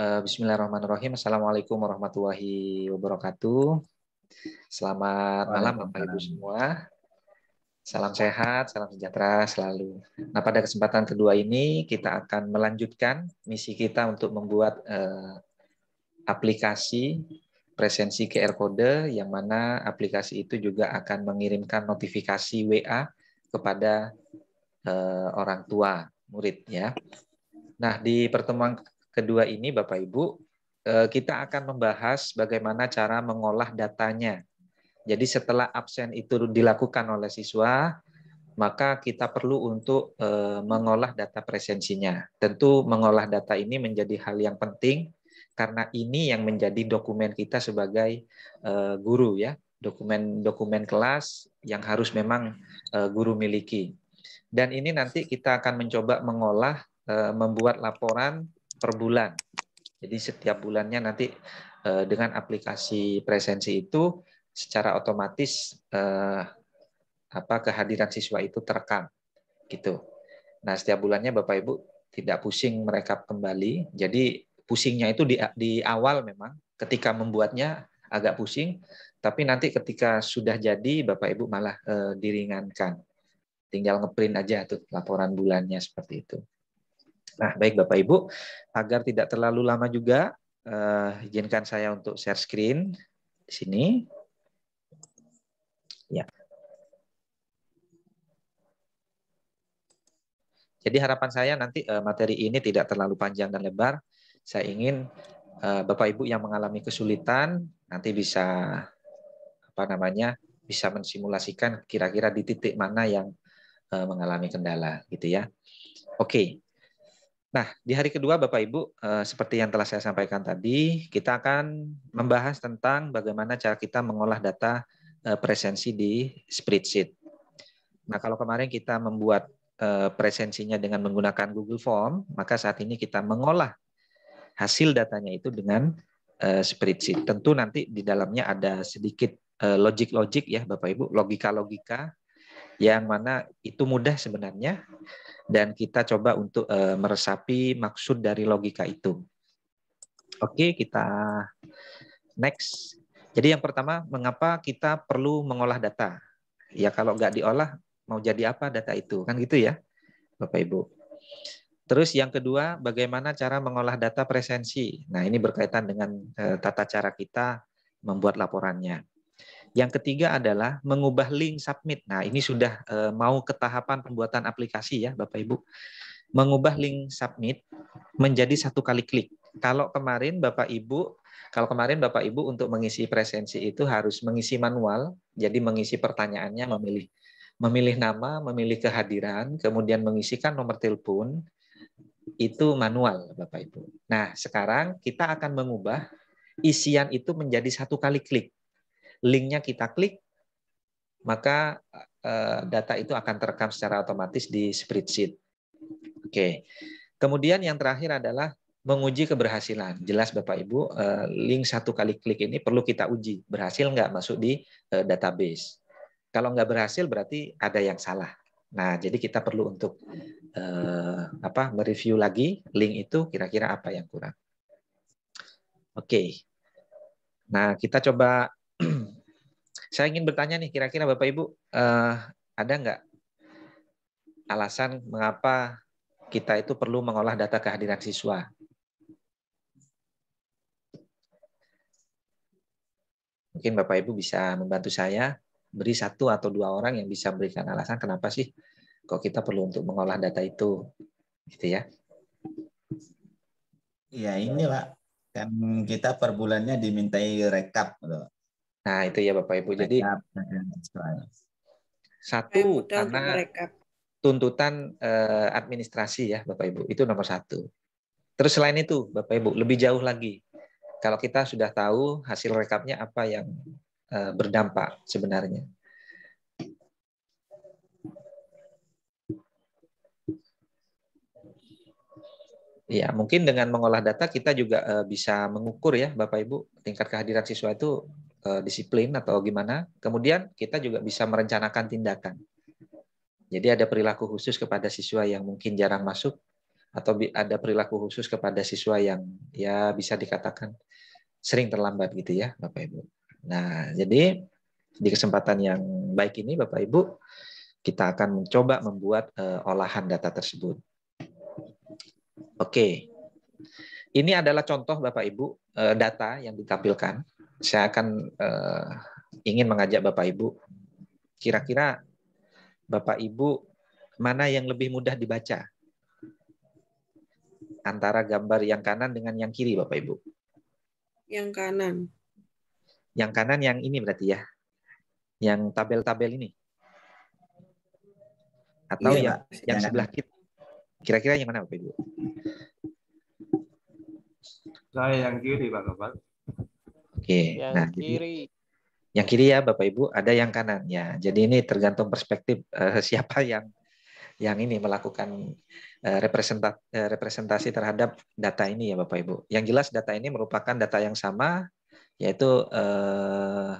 Eh, bismillahirrahmanirrahim. Assalamualaikum warahmatullahi wabarakatuh. Selamat malam Bapak Ibu semua. Salam sehat, salam sejahtera selalu. Nah, pada kesempatan kedua ini kita akan melanjutkan misi kita untuk membuat eh, aplikasi presensi QR kode yang mana aplikasi itu juga akan mengirimkan notifikasi WA kepada eh, orang tua murid ya. Nah, di pertemuan kedua ini Bapak Ibu, eh, kita akan membahas bagaimana cara mengolah datanya. Jadi setelah absen itu dilakukan oleh siswa, maka kita perlu untuk eh, mengolah data presensinya. Tentu mengolah data ini menjadi hal yang penting karena ini yang menjadi dokumen kita sebagai eh, guru ya, dokumen-dokumen kelas yang harus memang guru miliki. Dan ini nanti kita akan mencoba mengolah, eh, membuat laporan per bulan. Jadi setiap bulannya nanti eh, dengan aplikasi presensi itu secara otomatis eh, apa kehadiran siswa itu terekam gitu. Nah setiap bulannya Bapak Ibu tidak pusing mereka kembali. Jadi pusingnya itu di, di awal memang ketika membuatnya agak pusing, tapi nanti ketika sudah jadi Bapak Ibu malah diringankan tinggal ngeprint aja tuh laporan bulannya seperti itu. Nah, baik Bapak Ibu, agar tidak terlalu lama juga, uh, izinkan saya untuk share screen di sini. Ya. Jadi harapan saya nanti uh, materi ini tidak terlalu panjang dan lebar. Saya ingin uh, Bapak Ibu yang mengalami kesulitan nanti bisa apa namanya bisa mensimulasikan kira-kira di titik mana yang Eh, mengalami kendala gitu ya. Oke. Nah, di hari kedua Bapak Ibu eh, seperti yang telah saya sampaikan tadi, kita akan membahas tentang bagaimana cara kita mengolah data eh, presensi di spreadsheet. Nah, kalau kemarin kita membuat presensinya dengan menggunakan Google Form, maka saat ini kita mengolah hasil datanya itu dengan spreadsheet. Tentu nanti di dalamnya ada sedikit logik-logik ya Bapak Ibu, logika-logika yang mana itu mudah sebenarnya dan kita coba untuk uh, meresapi maksud dari logika itu. Oke, kita next. Jadi yang pertama, mengapa kita perlu mengolah data? Ya kalau nggak diolah, mau jadi apa data itu? Kan gitu ya, Bapak Ibu. Terus yang kedua, bagaimana cara mengolah data presensi? Nah ini berkaitan dengan eh, tata cara kita membuat laporannya. Yang ketiga adalah mengubah link submit. Nah, ini sudah eh, mau ke tahapan pembuatan aplikasi ya, Bapak Ibu. Mengubah link submit menjadi satu kali klik. Kalau kemarin Bapak Ibu, kalau kemarin Bapak Ibu untuk mengisi presensi itu harus mengisi manual, jadi mengisi pertanyaannya memilih memilih nama, memilih kehadiran, kemudian mengisikan nomor telepon itu manual Bapak Ibu. Nah, sekarang kita akan mengubah isian itu menjadi satu kali klik linknya kita klik, maka eh, data itu akan terekam secara otomatis di spreadsheet. Oke. Kemudian yang terakhir adalah menguji keberhasilan. Jelas Bapak Ibu, eh, link satu kali klik ini perlu kita uji. Berhasil nggak masuk di eh, database. Kalau nggak berhasil berarti ada yang salah. Nah, jadi kita perlu untuk eh, apa mereview lagi link itu kira-kira apa yang kurang. Oke. Nah, kita coba saya ingin bertanya nih, kira-kira Bapak Ibu uh, ada nggak alasan mengapa kita itu perlu mengolah data kehadiran siswa? Mungkin Bapak Ibu bisa membantu saya beri satu atau dua orang yang bisa memberikan alasan kenapa sih kok kita perlu untuk mengolah data itu, gitu ya? Ya inilah kan kita per bulannya dimintai rekap, loh. Gitu. Nah, itu ya Bapak Ibu. Jadi satu karena tuntutan eh, administrasi ya Bapak Ibu, itu nomor satu. Terus selain itu Bapak Ibu lebih jauh lagi. Kalau kita sudah tahu hasil rekapnya apa yang eh, berdampak sebenarnya. Ya, mungkin dengan mengolah data kita juga eh, bisa mengukur ya Bapak Ibu tingkat kehadiran siswa itu Eh, disiplin atau gimana. Kemudian kita juga bisa merencanakan tindakan. Jadi ada perilaku khusus kepada siswa yang mungkin jarang masuk atau ada perilaku khusus kepada siswa yang ya bisa dikatakan sering terlambat gitu ya Bapak Ibu. Nah, jadi di kesempatan yang baik ini Bapak Ibu kita akan mencoba membuat uh, olahan data tersebut. Oke. Ini adalah contoh Bapak Ibu uh, data yang ditampilkan saya akan uh, ingin mengajak Bapak Ibu, kira-kira Bapak Ibu mana yang lebih mudah dibaca? Antara gambar yang kanan dengan yang kiri, Bapak Ibu. Yang kanan. Yang kanan yang ini berarti ya. Yang tabel-tabel ini. Atau iya, ya, yang, yang sebelah kita. Kira-kira yang mana Bapak Ibu? Saya yang kiri, Pak Bapak. Oke. Yang nah, kiri. Jadi, yang kiri ya Bapak Ibu, ada yang kanan ya. Jadi ini tergantung perspektif uh, siapa yang yang ini melakukan eh, eh, representasi terhadap data ini ya Bapak Ibu. Yang jelas data ini merupakan data yang sama yaitu uh,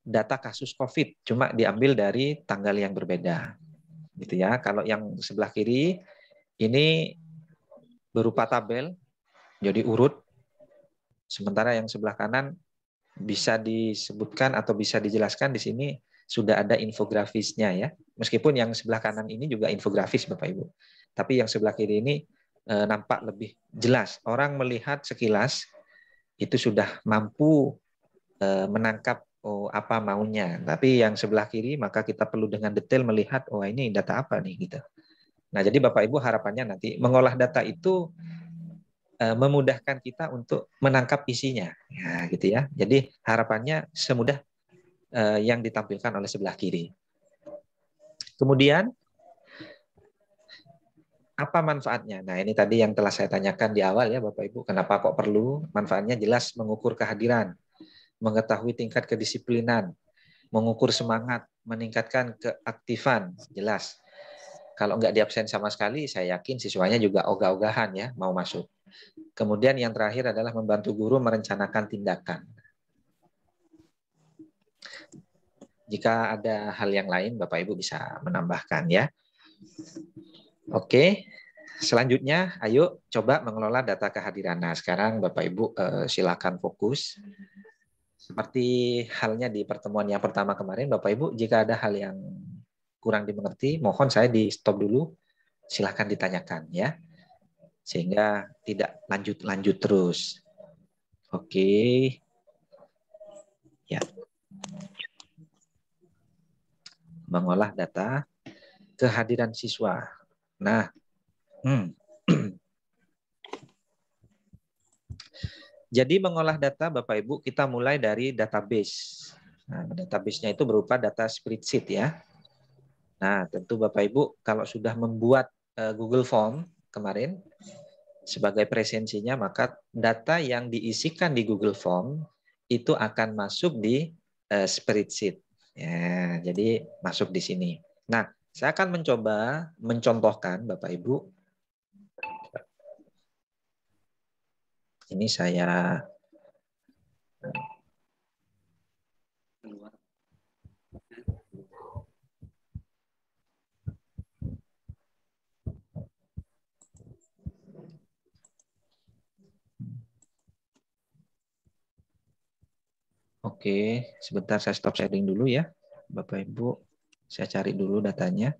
data kasus COVID cuma diambil dari tanggal yang berbeda. Gitu ya. Kalau yang sebelah kiri ini berupa tabel jadi urut Sementara yang sebelah kanan bisa disebutkan atau bisa dijelaskan di sini sudah ada infografisnya ya. Meskipun yang sebelah kanan ini juga infografis Bapak Ibu. Tapi yang sebelah kiri ini eh, nampak lebih jelas. Orang melihat sekilas itu sudah mampu eh, menangkap oh apa maunya. Tapi yang sebelah kiri maka kita perlu dengan detail melihat oh ini data apa nih gitu. Nah, jadi Bapak Ibu harapannya nanti mengolah data itu Eh, memudahkan kita untuk menangkap isinya, ya, gitu ya. Jadi harapannya semudah eh, yang ditampilkan oleh sebelah kiri. Kemudian apa manfaatnya? Nah, ini tadi yang telah saya tanyakan di awal ya Bapak Ibu, kenapa kok perlu? Manfaatnya jelas mengukur kehadiran, mengetahui tingkat kedisiplinan, mengukur semangat, meningkatkan keaktifan, jelas. Kalau nggak diabsen sama sekali, saya yakin siswanya juga ogah-ogahan ya mau masuk. Kemudian yang terakhir adalah membantu guru merencanakan tindakan. Jika ada hal yang lain, Bapak Ibu bisa menambahkan ya. Oke, selanjutnya ayo coba mengelola data kehadiran. Nah sekarang Bapak Ibu eh, silakan fokus. Seperti halnya di pertemuan yang pertama kemarin, Bapak Ibu jika ada hal yang kurang dimengerti, mohon saya di stop dulu, Silakan ditanyakan ya sehingga tidak lanjut-lanjut terus. Oke. Ya. Mengolah data kehadiran siswa. Nah, hmm. Jadi mengolah data Bapak Ibu kita mulai dari database. Nah, database-nya itu berupa data spreadsheet ya. Nah, tentu Bapak Ibu kalau sudah membuat eh, Google Form kemarin sebagai presensinya, maka data yang diisikan di Google Form itu akan masuk di uh, spreadsheet. Ya, jadi masuk di sini. Nah, saya akan mencoba mencontohkan Bapak Ibu. Ini saya Oke, sebentar saya stop sharing dulu ya. Bapak Ibu, saya cari dulu datanya.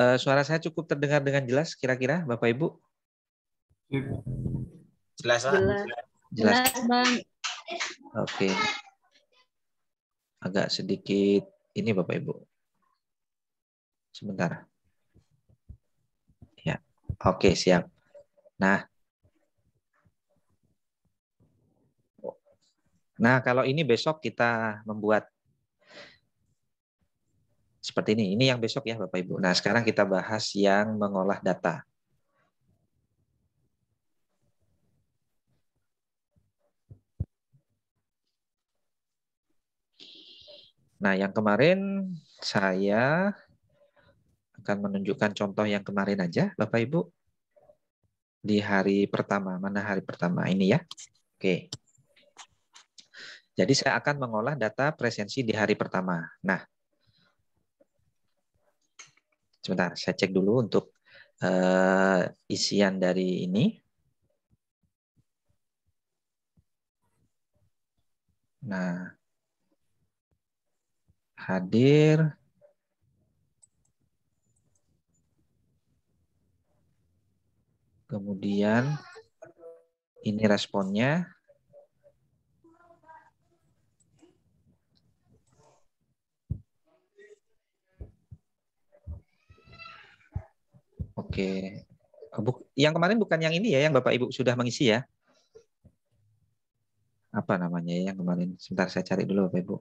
Eh, suara saya cukup terdengar dengan jelas kira-kira Bapak Ibu? Iya. Jelas, Pak. Jelas. jelas. Jelas, Bang. Oke. Okay agak sedikit ini Bapak Ibu. Sebentar. Ya. Oke, siap. Nah, Nah, kalau ini besok kita membuat seperti ini. Ini yang besok ya Bapak Ibu. Nah, sekarang kita bahas yang mengolah data. Nah, yang kemarin saya akan menunjukkan contoh yang kemarin aja, Bapak Ibu. Di hari pertama, mana hari pertama ini ya? Oke. Jadi saya akan mengolah data presensi di hari pertama. Nah, sebentar, saya cek dulu untuk uh, isian dari ini. Nah, hadir. Kemudian ini responnya. Oke. Yang kemarin bukan yang ini ya, yang Bapak Ibu sudah mengisi ya? Apa namanya ya yang kemarin? Sebentar saya cari dulu Bapak Ibu.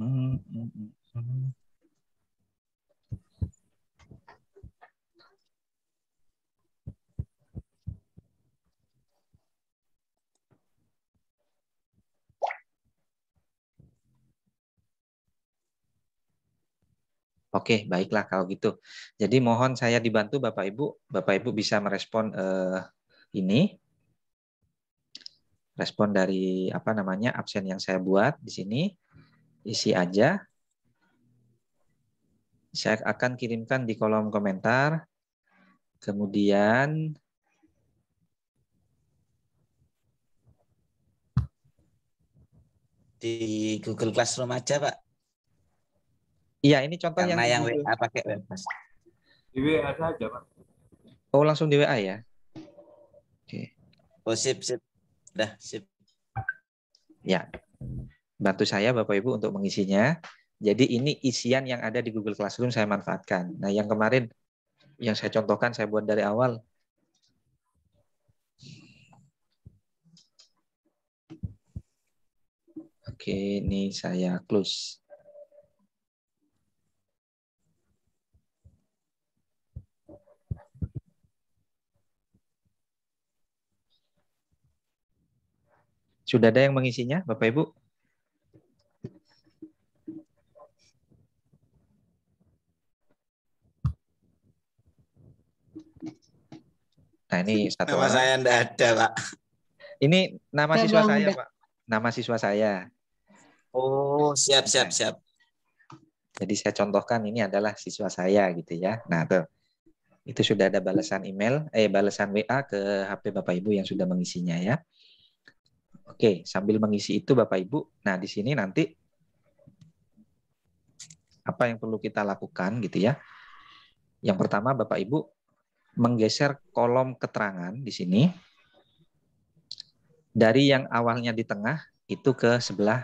Hmm, hmm, Oke, baiklah kalau gitu. Jadi mohon saya dibantu Bapak Ibu, Bapak Ibu bisa merespon eh, ini. Respon dari apa namanya absen yang saya buat di sini isi aja. Saya akan kirimkan di kolom komentar. Kemudian di Google Classroom aja, Pak. Iya, ini contoh Karena yang, yang WA pakai WebMaster. Di WA saja, Pak. Oh, langsung di WA ya? Oke. Okay. Oh, sip, sip. Dah, sip. Ya bantu saya Bapak Ibu untuk mengisinya. Jadi ini isian yang ada di Google Classroom saya manfaatkan. Nah, yang kemarin yang saya contohkan saya buat dari awal Oke, ini saya close. Sudah ada yang mengisinya, Bapak Ibu? Nah ini satu nama saya tidak ada pak. Ini nama Memang siswa saya pak. Nama siswa saya. Oh siap siap nah. siap. Jadi saya contohkan ini adalah siswa saya gitu ya. Nah tuh itu sudah ada balasan email, eh balasan WA ke HP Bapak Ibu yang sudah mengisinya ya. Oke, sambil mengisi itu Bapak Ibu, nah di sini nanti apa yang perlu kita lakukan gitu ya. Yang pertama Bapak Ibu menggeser kolom keterangan di sini dari yang awalnya di tengah itu ke sebelah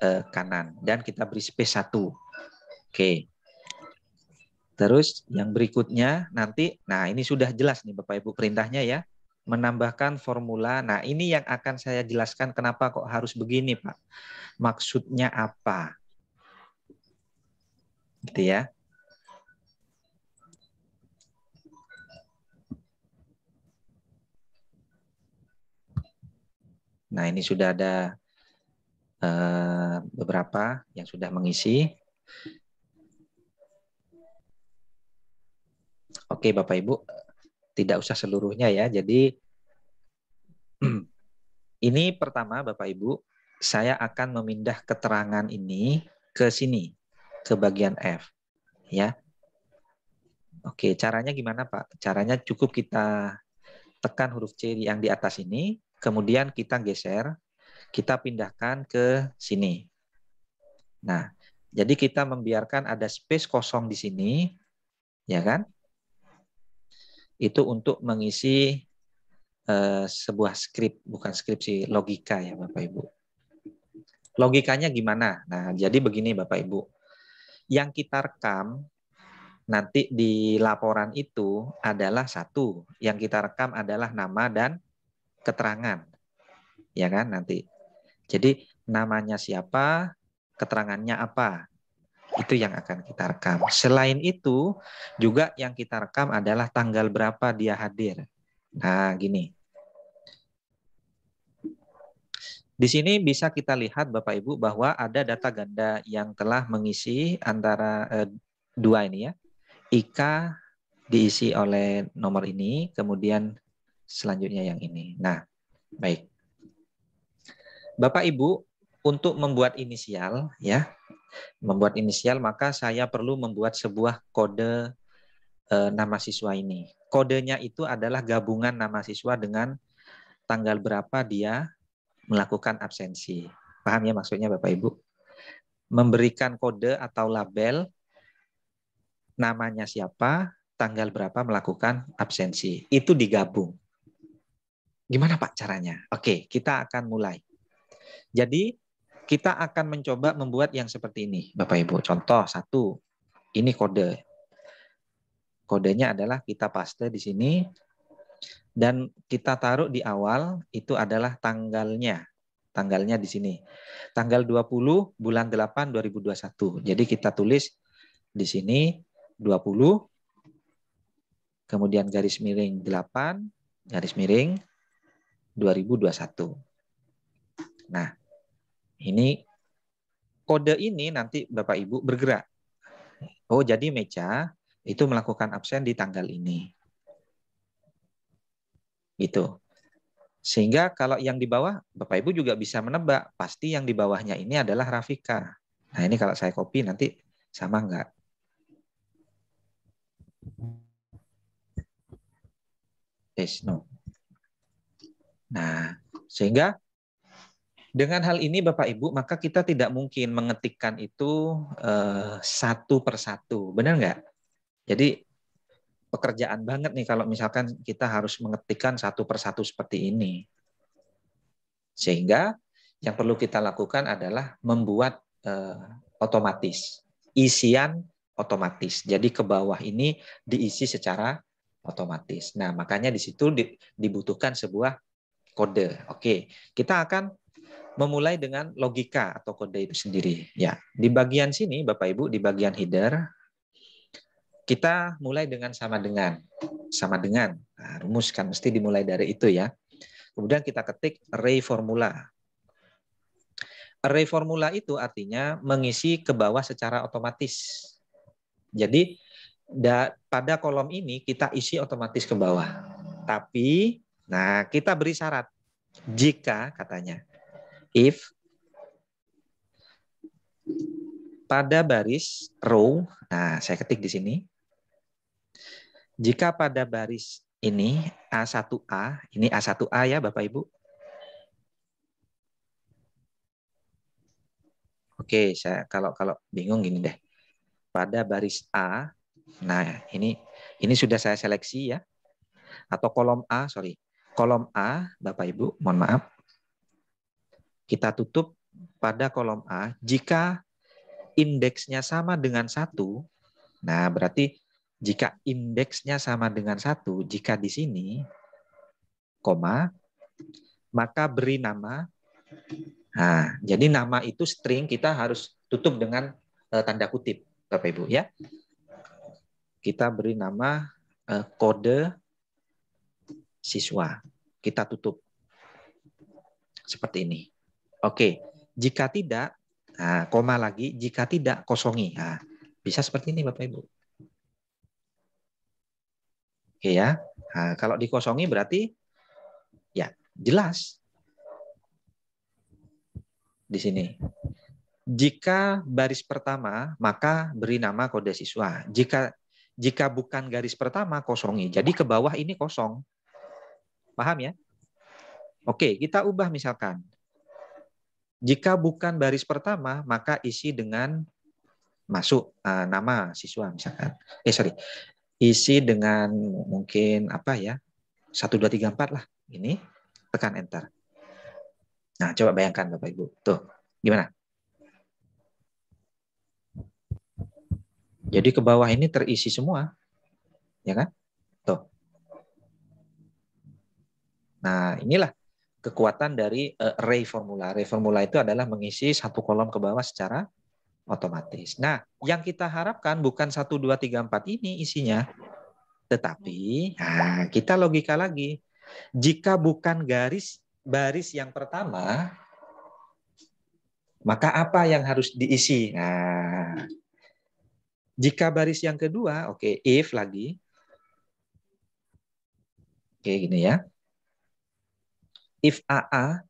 eh, kanan dan kita beri space satu. Oke. Terus yang berikutnya nanti nah ini sudah jelas nih Bapak Ibu perintahnya ya menambahkan formula. Nah, ini yang akan saya jelaskan kenapa kok harus begini, Pak. Maksudnya apa? Gitu ya. Nah, ini sudah ada uh, beberapa yang sudah mengisi. Oke, Bapak Ibu, tidak usah seluruhnya ya. Jadi ini pertama Bapak Ibu, saya akan memindah keterangan ini ke sini, ke bagian F, ya. Oke, caranya gimana Pak? Caranya cukup kita tekan huruf C yang di atas ini, Kemudian kita geser, kita pindahkan ke sini. Nah, jadi kita membiarkan ada space kosong di sini, ya kan? Itu untuk mengisi eh, sebuah script, bukan skripsi logika ya Bapak Ibu. Logikanya gimana? Nah, jadi begini Bapak Ibu. Yang kita rekam nanti di laporan itu adalah satu. Yang kita rekam adalah nama dan keterangan. Ya kan nanti. Jadi namanya siapa, keterangannya apa. Itu yang akan kita rekam. Selain itu, juga yang kita rekam adalah tanggal berapa dia hadir. Nah, gini. Di sini bisa kita lihat Bapak Ibu bahwa ada data ganda yang telah mengisi antara eh, dua ini ya. Ika diisi oleh nomor ini, kemudian selanjutnya yang ini. Nah, baik. Bapak Ibu, untuk membuat inisial ya, membuat inisial maka saya perlu membuat sebuah kode e, nama siswa ini. Kodenya itu adalah gabungan nama siswa dengan tanggal berapa dia melakukan absensi. Paham ya maksudnya Bapak Ibu? Memberikan kode atau label namanya siapa, tanggal berapa melakukan absensi. Itu digabung. Gimana Pak caranya? Oke, kita akan mulai. Jadi kita akan mencoba membuat yang seperti ini, Bapak Ibu. Contoh satu, ini kode. Kodenya adalah kita paste di sini dan kita taruh di awal itu adalah tanggalnya. Tanggalnya di sini. Tanggal 20 bulan 8 2021. Jadi kita tulis di sini 20 kemudian garis miring 8 garis miring 2021. Nah, ini kode ini nanti Bapak Ibu bergerak. Oh, jadi Meja itu melakukan absen di tanggal ini. Gitu. Sehingga kalau yang di bawah, Bapak Ibu juga bisa menebak, pasti yang di bawahnya ini adalah Rafika. Nah, ini kalau saya copy nanti sama enggak? Yes, no. Nah, sehingga dengan hal ini Bapak Ibu, maka kita tidak mungkin mengetikkan itu eh, satu persatu. Benar nggak? Jadi pekerjaan banget nih kalau misalkan kita harus mengetikkan satu persatu seperti ini. Sehingga yang perlu kita lakukan adalah membuat eh, otomatis. Isian otomatis. Jadi ke bawah ini diisi secara otomatis. Nah, makanya di situ dibutuhkan sebuah kode. Oke, kita akan memulai dengan logika atau kode itu sendiri. Ya, di bagian sini Bapak Ibu di bagian header kita mulai dengan sama dengan sama dengan nah, rumus kan mesti dimulai dari itu ya. Kemudian kita ketik array formula. Array formula itu artinya mengisi ke bawah secara otomatis. Jadi da, pada kolom ini kita isi otomatis ke bawah. Tapi Nah, kita beri syarat. Jika katanya if pada baris row, nah saya ketik di sini. Jika pada baris ini A1A, ini A1A ya Bapak Ibu. Oke, saya kalau kalau bingung gini deh. Pada baris A, nah ini ini sudah saya seleksi ya. Atau kolom A, sorry kolom A, Bapak Ibu, mohon maaf. Kita tutup pada kolom A. Jika indeksnya sama dengan satu, nah berarti jika indeksnya sama dengan satu, jika di sini, koma, maka beri nama. Nah, jadi nama itu string kita harus tutup dengan uh, tanda kutip, Bapak Ibu ya. Kita beri nama uh, kode siswa. Kita tutup seperti ini. Oke, jika tidak, ah, koma lagi. Jika tidak, kosongi. Nah, bisa seperti ini, Bapak Ibu. Oke ya. Nah, kalau dikosongi berarti ya jelas di sini. Jika baris pertama, maka beri nama kode siswa. Jika jika bukan garis pertama, kosongi. Jadi ke bawah ini kosong. Paham ya? Oke, kita ubah misalkan. Jika bukan baris pertama, maka isi dengan masuk uh, nama siswa misalkan. Eh sorry, isi dengan mungkin apa ya? Satu dua tiga empat lah. Ini tekan enter. Nah, coba bayangkan Bapak Ibu. Tuh, gimana? Jadi ke bawah ini terisi semua. Ya kan? Nah, inilah kekuatan dari array eh, formula. Array formula itu adalah mengisi satu kolom ke bawah secara otomatis. Nah, yang kita harapkan bukan 1, 2, 3, 4 ini isinya. Tetapi nah, kita logika lagi. Jika bukan garis baris yang pertama, maka apa yang harus diisi? Nah, jika baris yang kedua, oke, okay, if lagi. Oke, okay, gini ya if AA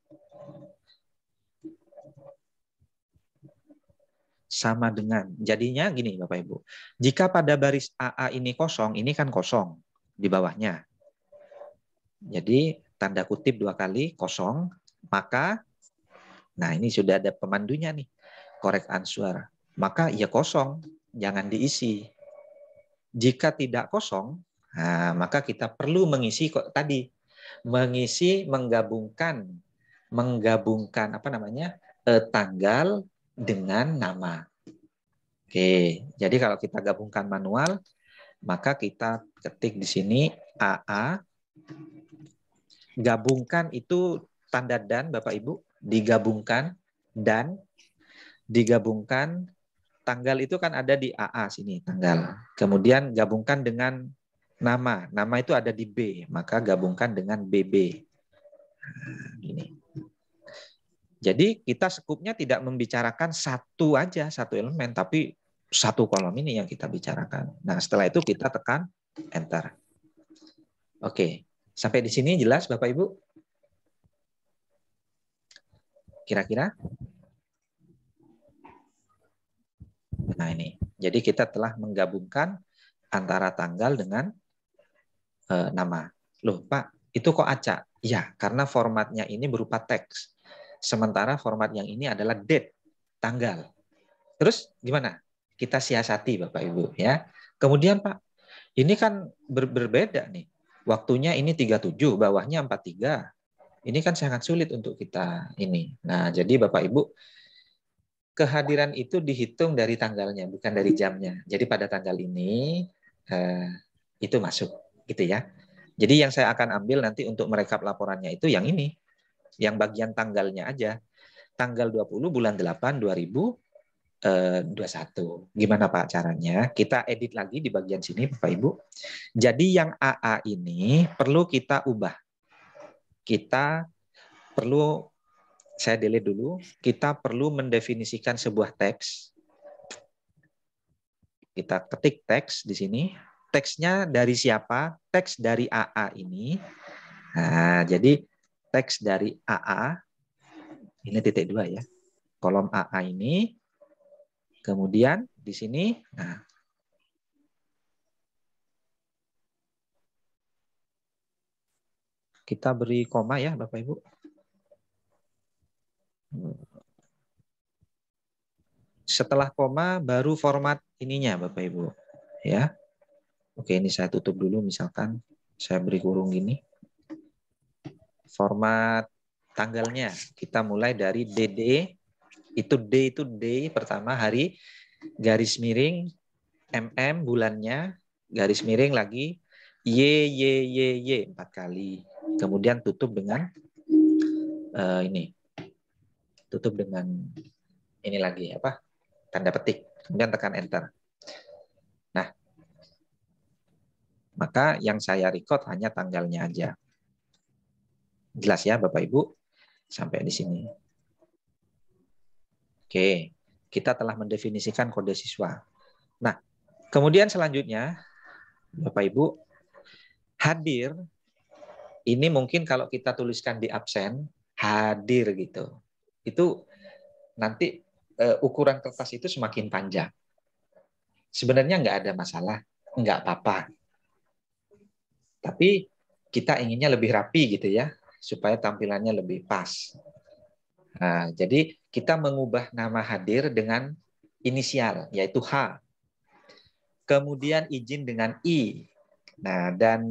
sama dengan. Jadinya gini Bapak Ibu. Jika pada baris AA ini kosong, ini kan kosong di bawahnya. Jadi tanda kutip dua kali kosong, maka nah ini sudah ada pemandunya nih. correct answer. Maka ya kosong, jangan diisi. Jika tidak kosong, nah, maka kita perlu mengisi tadi mengisi menggabungkan menggabungkan apa namanya eh, tanggal dengan nama. Oke, jadi kalau kita gabungkan manual maka kita ketik di sini AA gabungkan itu tanda dan Bapak Ibu digabungkan dan digabungkan tanggal itu kan ada di AA sini tanggal. Kemudian gabungkan dengan nama. Nama itu ada di B, maka gabungkan dengan BB. Nah, ini. Jadi kita sekupnya tidak membicarakan satu aja, satu elemen, tapi satu kolom ini yang kita bicarakan. Nah, setelah itu kita tekan enter. Oke, sampai di sini jelas Bapak Ibu? Kira-kira? Nah, ini. Jadi kita telah menggabungkan antara tanggal dengan e, nama. Loh, Pak, itu kok acak? Ya, karena formatnya ini berupa teks. Sementara format yang ini adalah date, tanggal. Terus gimana? Kita siasati Bapak Ibu ya. Kemudian Pak, ini kan ber berbeda nih. Waktunya ini 37, bawahnya 43. Ini kan sangat sulit untuk kita ini. Nah, jadi Bapak Ibu kehadiran itu dihitung dari tanggalnya, bukan dari jamnya. Jadi pada tanggal ini eh, itu masuk gitu ya. Jadi yang saya akan ambil nanti untuk merekap laporannya itu yang ini, yang bagian tanggalnya aja. Tanggal 20 bulan 8 2021. Eh, Gimana Pak caranya? Kita edit lagi di bagian sini Bapak Ibu. Jadi yang AA ini perlu kita ubah. Kita perlu saya delete dulu, kita perlu mendefinisikan sebuah teks kita ketik teks di sini teksnya dari siapa? Teks dari AA ini. Nah, jadi teks dari AA ini titik dua ya. Kolom AA ini. Kemudian di sini nah, kita beri koma ya Bapak Ibu. Setelah koma baru format ininya Bapak Ibu. Ya. Oke, ini saya tutup dulu misalkan saya beri kurung gini. Format tanggalnya kita mulai dari DD itu D itu D pertama hari garis miring MM bulannya garis miring lagi Y Y Y Y empat kali kemudian tutup dengan uh, ini tutup dengan ini lagi apa tanda petik kemudian tekan enter maka yang saya record hanya tanggalnya aja. Jelas ya Bapak Ibu? Sampai di sini. Oke, kita telah mendefinisikan kode siswa. Nah, kemudian selanjutnya Bapak Ibu hadir ini mungkin kalau kita tuliskan di absen hadir gitu. Itu nanti eh, ukuran kertas itu semakin panjang. Sebenarnya nggak ada masalah, nggak apa-apa tapi kita inginnya lebih rapi gitu ya, supaya tampilannya lebih pas. Nah, jadi kita mengubah nama hadir dengan inisial, yaitu H. Kemudian izin dengan I. Nah, dan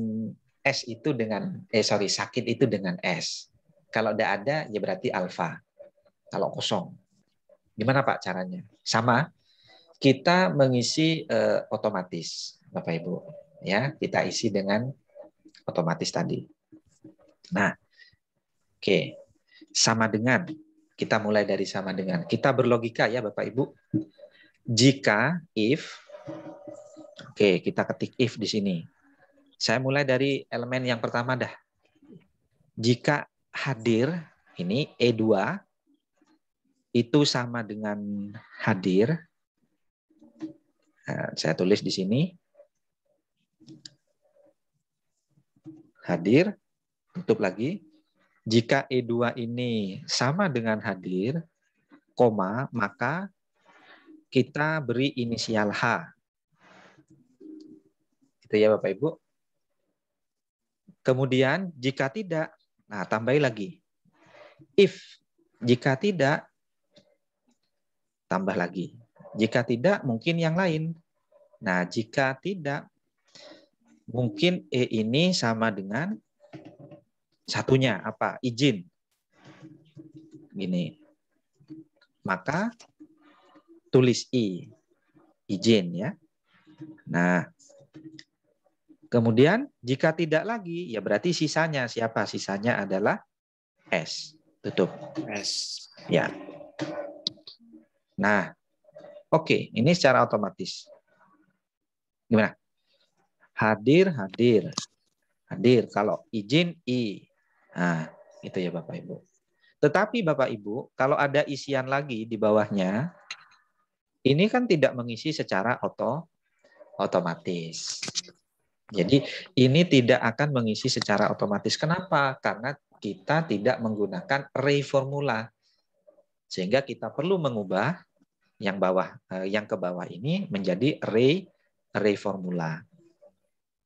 S itu dengan, eh sorry, sakit itu dengan S. Kalau tidak ada, ya berarti alfa. Kalau kosong. Gimana Pak caranya? Sama, kita mengisi eh, otomatis, Bapak Ibu. Ya, kita isi dengan otomatis tadi. Nah, oke. Okay. Sama dengan kita mulai dari sama dengan. Kita berlogika ya Bapak Ibu. Jika if Oke, okay, kita ketik if di sini. Saya mulai dari elemen yang pertama dah. Jika hadir ini E2 itu sama dengan hadir. Nah, saya tulis di sini hadir, tutup lagi. Jika E2 ini sama dengan hadir, koma, maka kita beri inisial H. Gitu ya Bapak Ibu. Kemudian jika tidak, nah tambah lagi. If jika tidak, tambah lagi. Jika tidak, mungkin yang lain. Nah, jika tidak, mungkin E ini sama dengan satunya apa? Izin. Gini. Maka tulis I. Izin ya. Nah, kemudian jika tidak lagi, ya berarti sisanya siapa? Sisanya adalah S. Tutup. S. Ya. Nah, oke, ini secara otomatis. Gimana? Hadir, hadir. Hadir. Kalau izin, I. Nah, itu ya Bapak Ibu. Tetapi Bapak Ibu, kalau ada isian lagi di bawahnya, ini kan tidak mengisi secara oto, otomatis. Jadi ini tidak akan mengisi secara otomatis. Kenapa? Karena kita tidak menggunakan reformula. Sehingga kita perlu mengubah yang bawah eh, yang ke bawah ini menjadi re reformula.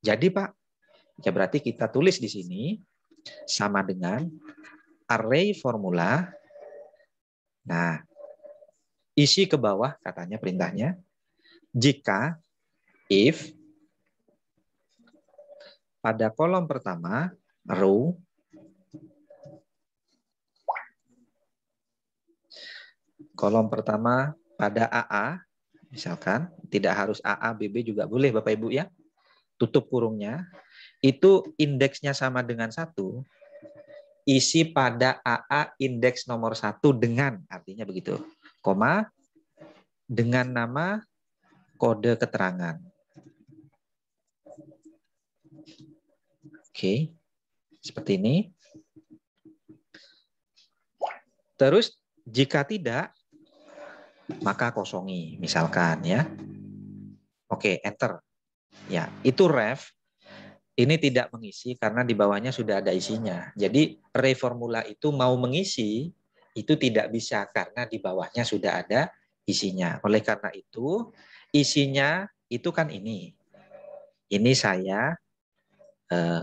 Jadi Pak, ya berarti kita tulis di sini sama dengan array formula. Nah, isi ke bawah katanya perintahnya. Jika if pada kolom pertama row kolom pertama pada AA misalkan tidak harus AA BB juga boleh Bapak Ibu ya tutup kurungnya, itu indeksnya sama dengan satu, isi pada AA indeks nomor satu dengan, artinya begitu, koma, dengan nama kode keterangan. Oke, seperti ini. Terus jika tidak, maka kosongi misalkan ya. Oke, enter. Ya, itu ref. Ini tidak mengisi karena di bawahnya sudah ada isinya. Jadi reformula itu mau mengisi itu tidak bisa karena di bawahnya sudah ada isinya. Oleh karena itu, isinya itu kan ini. Ini saya eh,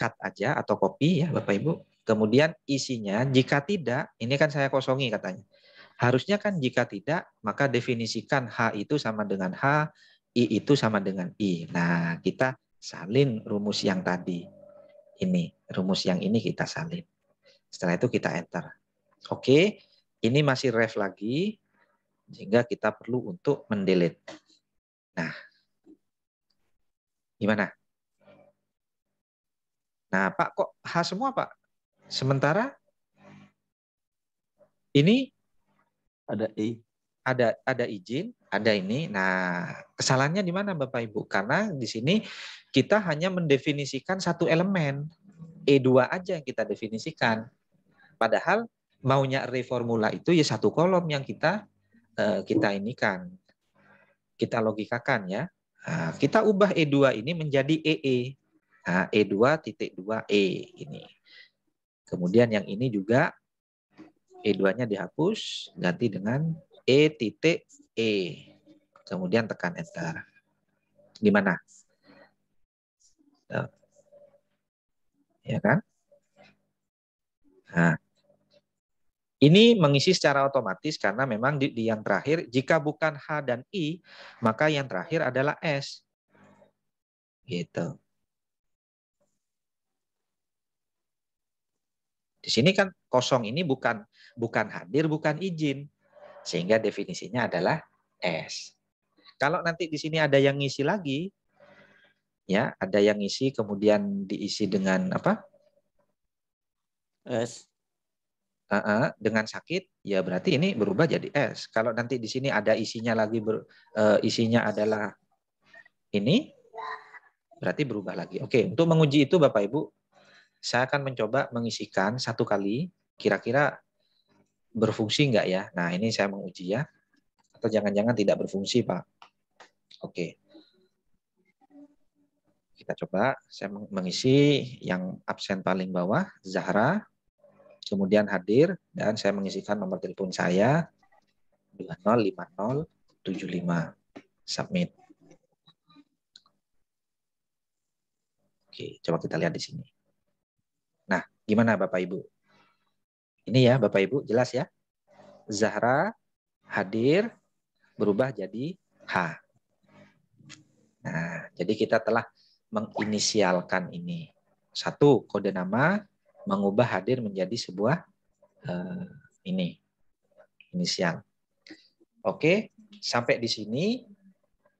cut aja atau copy ya Bapak Ibu. Kemudian isinya jika tidak, ini kan saya kosongi katanya. Harusnya kan jika tidak, maka definisikan H itu sama dengan H, I itu sama dengan I. Nah, kita salin rumus yang tadi. Ini, rumus yang ini kita salin. Setelah itu kita enter. Oke, ini masih ref lagi, sehingga kita perlu untuk mendelete. Nah, gimana? Nah, Pak, kok H semua, Pak? Sementara ini ada I. Ada ada izin, ada ini. Nah, kesalahannya di mana Bapak Ibu? Karena di sini kita hanya mendefinisikan satu elemen. E2 aja yang kita definisikan. Padahal maunya reformula itu ya satu kolom yang kita eh, kita ini kan kita logikakan ya. Nah, kita ubah E2 ini menjadi EE. E. Nah, E2 titik 2E ini. Kemudian yang ini juga E2-nya dihapus, ganti dengan E titik E. Kemudian tekan Enter. Gimana? Ya kan? Nah, ini mengisi secara otomatis karena memang di, di yang terakhir, jika bukan H dan I, maka yang terakhir adalah S. Gitu. Di sini kan kosong ini bukan bukan hadir, bukan izin. Sehingga definisinya adalah S. Kalau nanti di sini ada yang ngisi lagi, ya ada yang ngisi kemudian diisi dengan apa? S. Uh -uh, dengan sakit, ya berarti ini berubah jadi S. Kalau nanti di sini ada isinya lagi ber, uh, isinya adalah ini, berarti berubah lagi. Oke, untuk menguji itu Bapak Ibu, saya akan mencoba mengisikan satu kali kira-kira berfungsi enggak ya? Nah, ini saya menguji ya. Atau jangan-jangan tidak berfungsi, Pak. Oke. Kita coba. Saya mengisi yang absen paling bawah, Zahra. Kemudian hadir. Dan saya mengisikan nomor telepon saya. 205075. Submit. Oke, coba kita lihat di sini. Nah, gimana Bapak Ibu? Ini ya Bapak Ibu, jelas ya. Zahra hadir berubah jadi H. Nah, jadi kita telah menginisialkan ini. Satu, kode nama mengubah hadir menjadi sebuah eh, ini, inisial. Oke, sampai di sini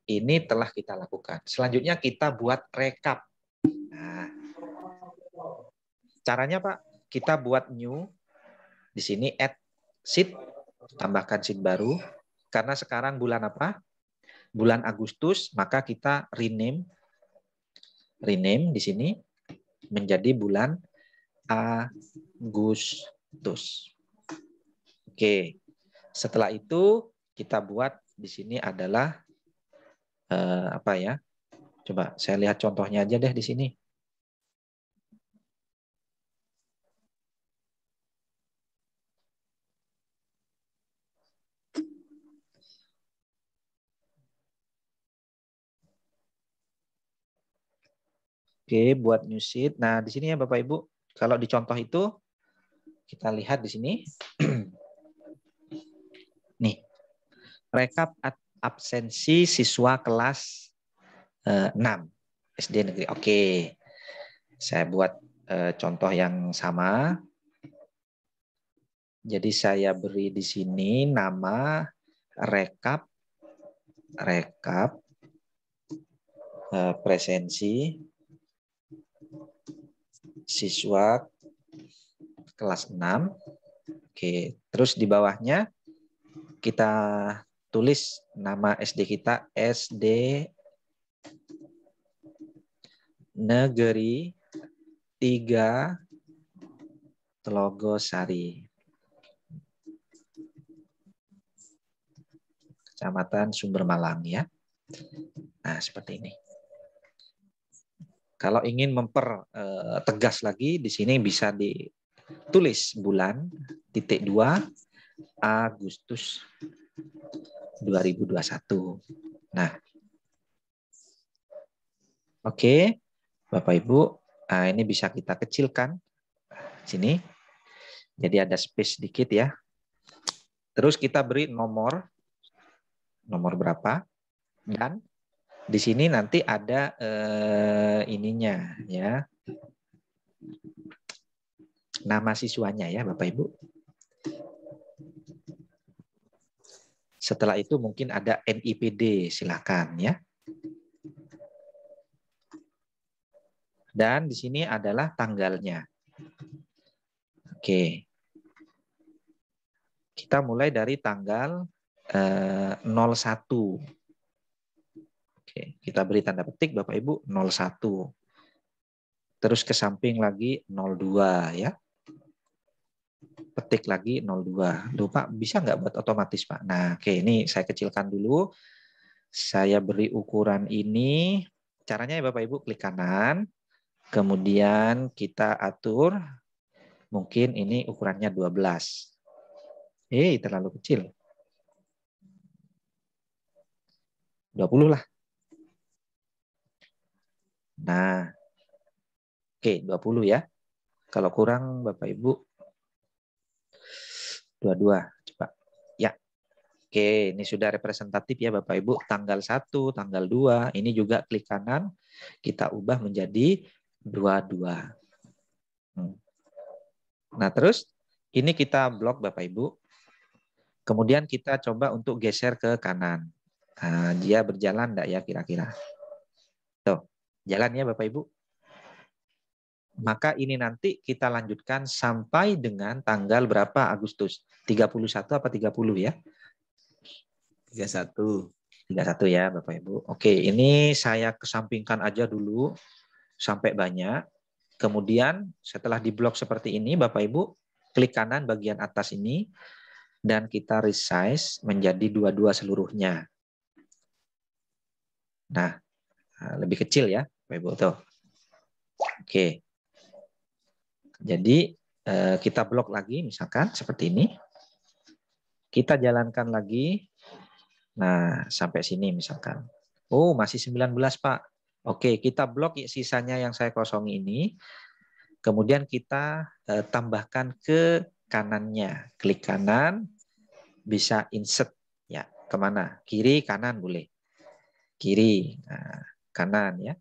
ini telah kita lakukan. Selanjutnya kita buat rekap. Nah, caranya Pak, kita buat new di sini add sheet, tambahkan sheet baru. Karena sekarang bulan apa? Bulan Agustus, maka kita rename rename di sini menjadi bulan Agustus. Oke. Setelah itu kita buat di sini adalah eh, apa ya? Coba saya lihat contohnya aja deh di sini. Oke, buat new sheet. Nah, di sini ya Bapak Ibu, kalau di contoh itu kita lihat di sini. Nih. Rekap absensi siswa kelas eh, 6 SD negeri. Oke. Saya buat eh, contoh yang sama. Jadi saya beri di sini nama rekap rekap eh, presensi siswa kelas 6. Oke, terus di bawahnya kita tulis nama SD kita SD Negeri 3 Telogosari. Kecamatan Sumber Malang ya. Nah, seperti ini. Kalau ingin mempertegas eh, lagi, di sini bisa ditulis bulan titik dua Agustus 2021. Nah, oke, okay. Bapak Ibu, nah ini bisa kita kecilkan sini. Jadi ada space dikit ya. Terus kita beri nomor, nomor berapa, dan di sini nanti ada eh, ininya ya. Nama siswanya ya Bapak Ibu. Setelah itu mungkin ada NIPD, silakan ya. Dan di sini adalah tanggalnya. Oke. Kita mulai dari tanggal eh, 01 Oke, kita beri tanda petik Bapak Ibu 01. Terus ke samping lagi 02 ya. Petik lagi 02. Duh Pak, bisa nggak buat otomatis Pak? Nah, oke ini saya kecilkan dulu. Saya beri ukuran ini. Caranya ya Bapak Ibu klik kanan. Kemudian kita atur. Mungkin ini ukurannya 12. Eh, terlalu kecil. 20 lah. Nah, oke, okay, 20 ya. Kalau kurang, Bapak Ibu, 22, coba. Ya, oke, ini sudah representatif ya Bapak Ibu. Tanggal 1, tanggal 2, ini juga klik kanan, kita ubah menjadi 22. dua. Hmm. Nah, terus ini kita blok Bapak Ibu. Kemudian kita coba untuk geser ke kanan. Nah, dia berjalan enggak ya kira-kira? Jalan ya Bapak Ibu. Maka ini nanti kita lanjutkan sampai dengan tanggal berapa Agustus? 31 apa 30 ya? 31. 31 ya Bapak Ibu. Oke, ini saya kesampingkan aja dulu sampai banyak. Kemudian setelah diblok seperti ini Bapak Ibu klik kanan bagian atas ini dan kita resize menjadi dua-dua seluruhnya. Nah, lebih kecil ya. Bapak Ibu tuh. Oke. Jadi eh, kita blok lagi misalkan seperti ini. Kita jalankan lagi. Nah, sampai sini misalkan. Oh, masih 19, Pak. Oke, kita blok sisanya yang saya kosong ini. Kemudian kita eh, tambahkan ke kanannya. Klik kanan, bisa insert. Ya, kemana? Kiri, kanan boleh. Kiri, nah, kanan ya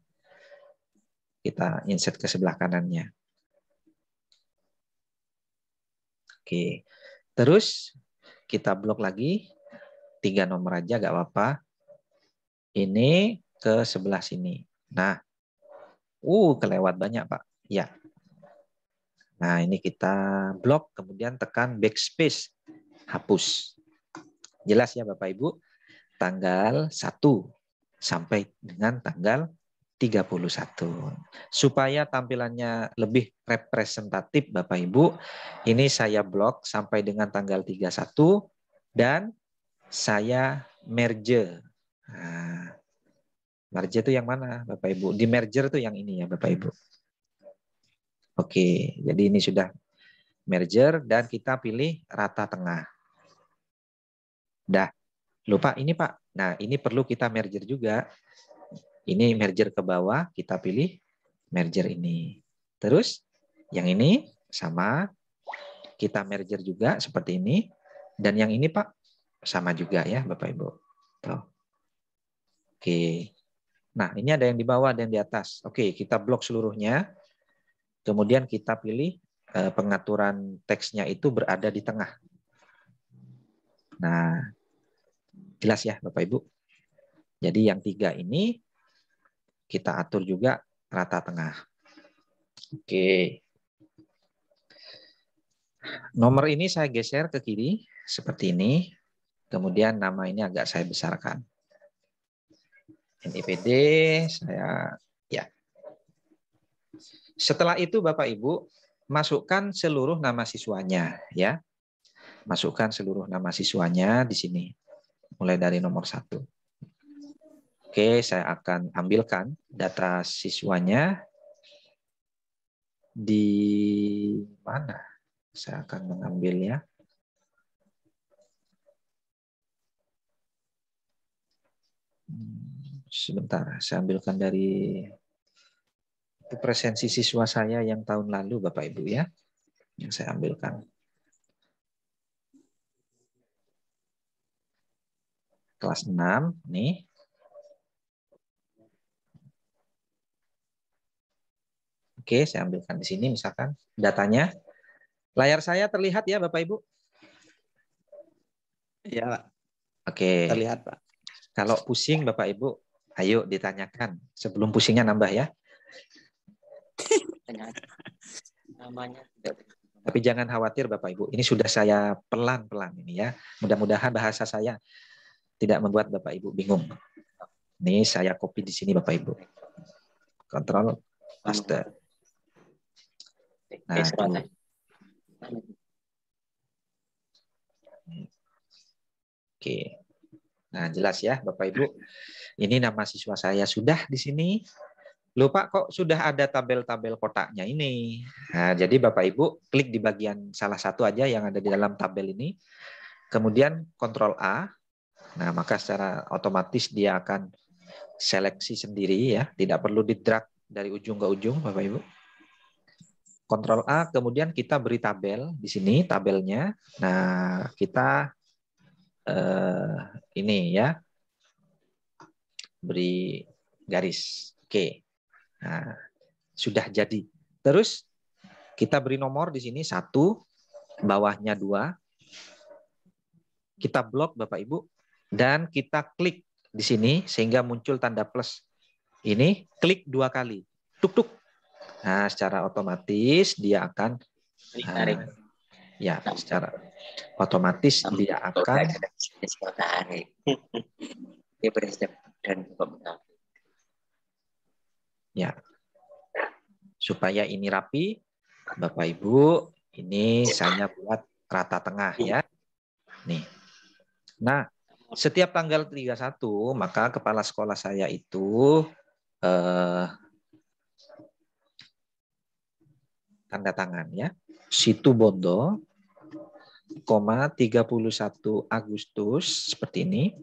kita insert ke sebelah kanannya. Oke. Terus kita blok lagi tiga nomor aja gak apa-apa. Ini ke sebelah sini. Nah, uh kelewat banyak pak. Ya. Nah ini kita blok kemudian tekan backspace hapus. Jelas ya bapak ibu. Tanggal 1 sampai dengan tanggal 31. Supaya tampilannya lebih representatif Bapak Ibu, ini saya blok sampai dengan tanggal 31 dan saya merge. Nah, merge itu yang mana Bapak Ibu? Di merger itu yang ini ya Bapak Ibu. Oke, jadi ini sudah merger dan kita pilih rata tengah. Dah, lupa ini Pak. Nah, ini perlu kita merger juga. Ini merger ke bawah, kita pilih merger ini. Terus yang ini sama, kita merger juga seperti ini. Dan yang ini Pak, sama juga ya Bapak Ibu. Oke. Nah ini ada yang di bawah, ada yang di atas. Oke, kita blok seluruhnya. Kemudian kita pilih eh, pengaturan teksnya itu berada di tengah. Nah, jelas ya Bapak Ibu. Jadi yang tiga ini kita atur juga rata tengah. Oke. Nomor ini saya geser ke kiri seperti ini. Kemudian nama ini agak saya besarkan. NIPD saya ya. Setelah itu Bapak Ibu masukkan seluruh nama siswanya ya. Masukkan seluruh nama siswanya di sini. Mulai dari nomor satu. Oke, saya akan ambilkan data siswanya di mana? Saya akan mengambilnya. Sebentar, saya ambilkan dari itu presensi siswa saya yang tahun lalu Bapak Ibu ya yang saya ambilkan. Kelas 6 nih Oke, saya ambilkan di sini misalkan datanya. Layar saya terlihat ya Bapak Ibu? Iya Pak. Oke. Terlihat Pak. Kalau pusing Bapak Ibu, ayo ditanyakan sebelum pusingnya nambah ya. Namanya. Tapi jangan khawatir Bapak Ibu, ini sudah saya pelan-pelan ini ya. Mudah-mudahan bahasa saya tidak membuat Bapak Ibu bingung. Ini saya copy di sini Bapak Ibu. Kontrol paste. Nah, ya? Oke. Nah, jelas ya Bapak Ibu. Ini nama siswa saya sudah di sini. Lupa kok sudah ada tabel-tabel kotaknya ini. Nah, jadi Bapak Ibu klik di bagian salah satu aja yang ada di dalam tabel ini. Kemudian kontrol A. Nah, maka secara otomatis dia akan seleksi sendiri ya, tidak perlu di drag dari ujung ke ujung Bapak Ibu. Ctrl A, kemudian kita beri tabel di sini tabelnya. Nah, kita eh, ini ya, beri garis. Oke, nah, sudah jadi. Terus kita beri nomor di sini satu, bawahnya dua. Kita blok Bapak Ibu dan kita klik di sini sehingga muncul tanda plus. Ini klik dua kali. Tuk tuk Nah, secara otomatis dia akan ditarik. Uh, ya, secara otomatis dia akan dia berisik dan Ya. Supaya ini rapi, Bapak Ibu, ini saya buat rata tengah ya. Nih. Nah, setiap tanggal 31 maka kepala sekolah saya itu eh, tanda tangan ya situ Bondo, koma 31 Agustus seperti ini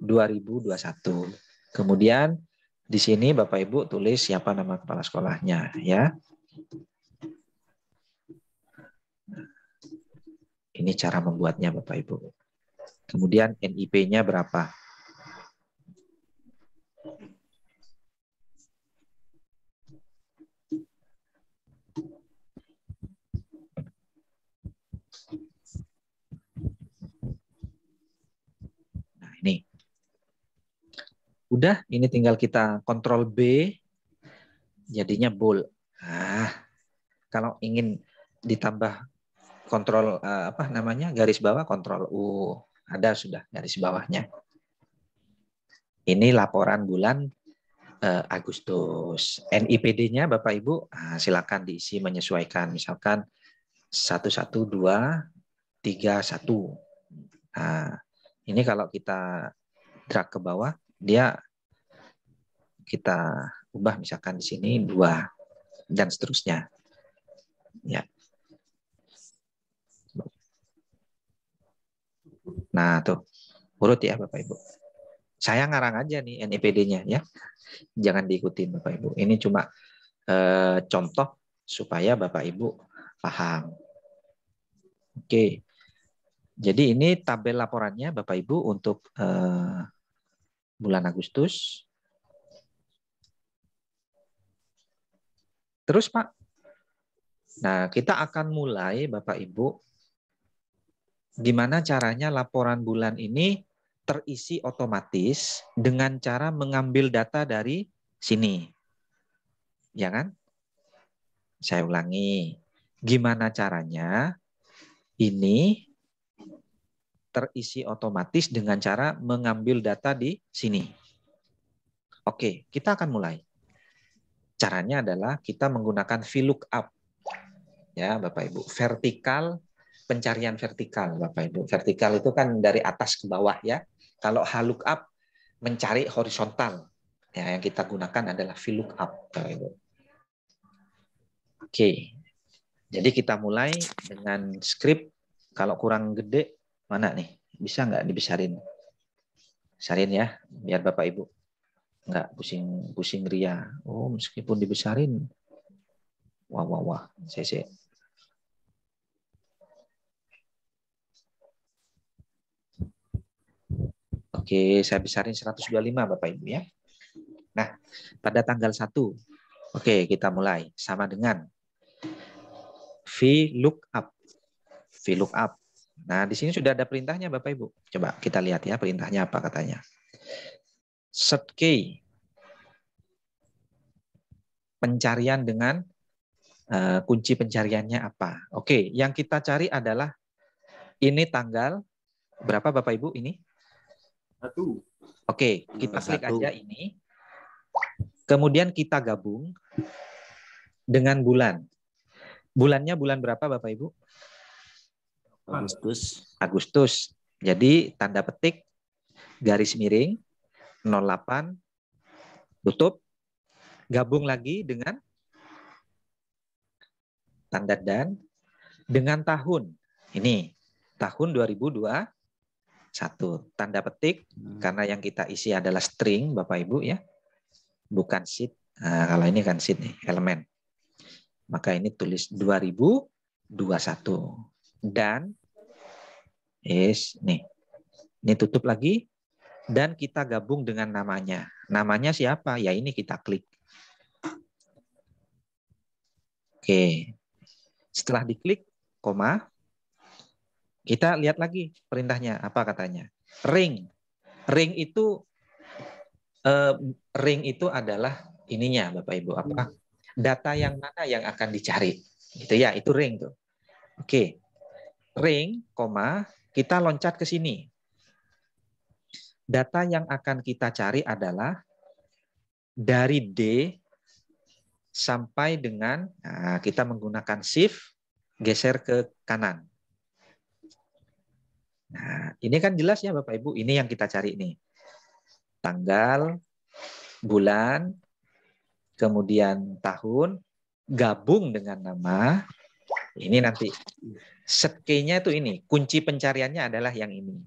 2021. Kemudian di sini Bapak Ibu tulis siapa nama kepala sekolahnya ya. Nah, ini cara membuatnya Bapak Ibu. Kemudian NIP-nya berapa? Udah, ini tinggal kita kontrol B, jadinya bold. Ah, kalau ingin ditambah kontrol uh, apa namanya garis bawah kontrol U ada sudah garis bawahnya. Ini laporan bulan uh, Agustus. NIPD-nya Bapak Ibu nah, silakan diisi menyesuaikan misalkan 11231. Nah, ini kalau kita drag ke bawah dia kita ubah misalkan di sini dua dan seterusnya. Ya. Nah, tuh urut ya Bapak Ibu. Saya ngarang aja nih NIPD-nya ya. Jangan diikuti Bapak Ibu. Ini cuma eh, contoh supaya Bapak Ibu paham. Oke. Jadi ini tabel laporannya Bapak Ibu untuk eh, bulan Agustus Terus Pak, nah kita akan mulai Bapak Ibu, gimana caranya laporan bulan ini terisi otomatis dengan cara mengambil data dari sini. Ya kan? Saya ulangi, gimana caranya ini terisi otomatis dengan cara mengambil data di sini. Oke, kita akan mulai. Caranya adalah kita menggunakan VLOOKUP. Ya, Bapak Ibu, vertikal pencarian vertikal, Bapak Ibu. Vertikal itu kan dari atas ke bawah ya. Kalau HLOOKUP mencari horizontal. Ya, yang kita gunakan adalah VLOOKUP, Bapak Ibu. Oke. Jadi kita mulai dengan script kalau kurang gede mana nih? Bisa nggak dibesarin? Besarin ya, biar Bapak Ibu nggak pusing pusing ria oh meskipun dibesarin wah wah wah cc Oke, saya besarin 125 Bapak Ibu ya. Nah, pada tanggal 1. Oke, kita mulai sama dengan V lookup. V lookup. Nah, di sini sudah ada perintahnya Bapak Ibu. Coba kita lihat ya perintahnya apa katanya key pencarian dengan uh, kunci pencariannya apa. Oke, yang kita cari adalah ini tanggal berapa Bapak Ibu ini? Satu. Oke, kita Satu. klik aja ini. Kemudian kita gabung dengan bulan. Bulannya bulan berapa Bapak Ibu? Agustus. Agustus. Jadi tanda petik garis miring 08 tutup gabung lagi dengan tanda dan dengan tahun ini tahun 2021 tanda petik hmm. karena yang kita isi adalah string Bapak Ibu ya bukan sheet nah, kalau ini kan sheet nih elemen maka ini tulis 2021 dan is nih ini tutup lagi dan kita gabung dengan namanya. Namanya siapa? Ya ini kita klik. Oke. Setelah diklik, koma, kita lihat lagi perintahnya apa katanya. Ring. Ring itu eh, ring itu adalah ininya Bapak Ibu apa? Data yang mana yang akan dicari. Gitu ya, itu ring tuh. Oke. Ring, koma, kita loncat ke sini data yang akan kita cari adalah dari D sampai dengan nah, kita menggunakan shift geser ke kanan. Nah, ini kan jelas ya Bapak Ibu, ini yang kita cari ini Tanggal, bulan, kemudian tahun, gabung dengan nama. Ini nanti setkenya itu ini, kunci pencariannya adalah yang ini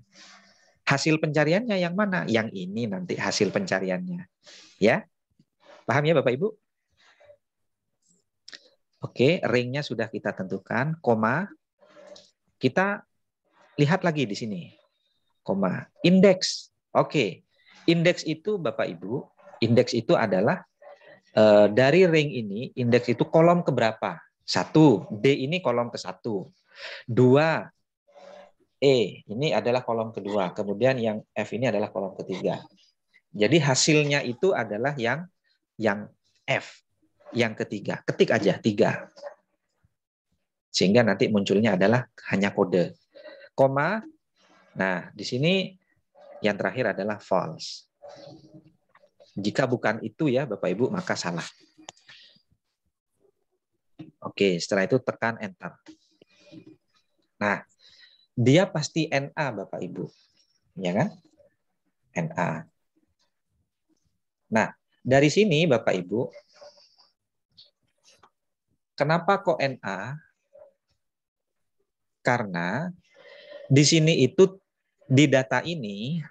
hasil pencariannya yang mana? Yang ini nanti hasil pencariannya. Ya. Paham ya Bapak Ibu? Oke, ringnya sudah kita tentukan, koma. Kita lihat lagi di sini. Koma, indeks. Oke. Indeks itu Bapak Ibu, indeks itu adalah eh, dari ring ini, indeks itu kolom keberapa? Satu, D ini kolom ke satu. Dua, E ini adalah kolom kedua, kemudian yang F ini adalah kolom ketiga. Jadi hasilnya itu adalah yang yang F, yang ketiga. Ketik aja tiga, sehingga nanti munculnya adalah hanya kode. Koma, nah di sini yang terakhir adalah false. Jika bukan itu ya Bapak Ibu maka salah. Oke, setelah itu tekan enter. Nah, dia pasti NA Bapak Ibu. Ya kan? NA. Nah, dari sini Bapak Ibu, kenapa kok NA? Karena di sini itu di data ini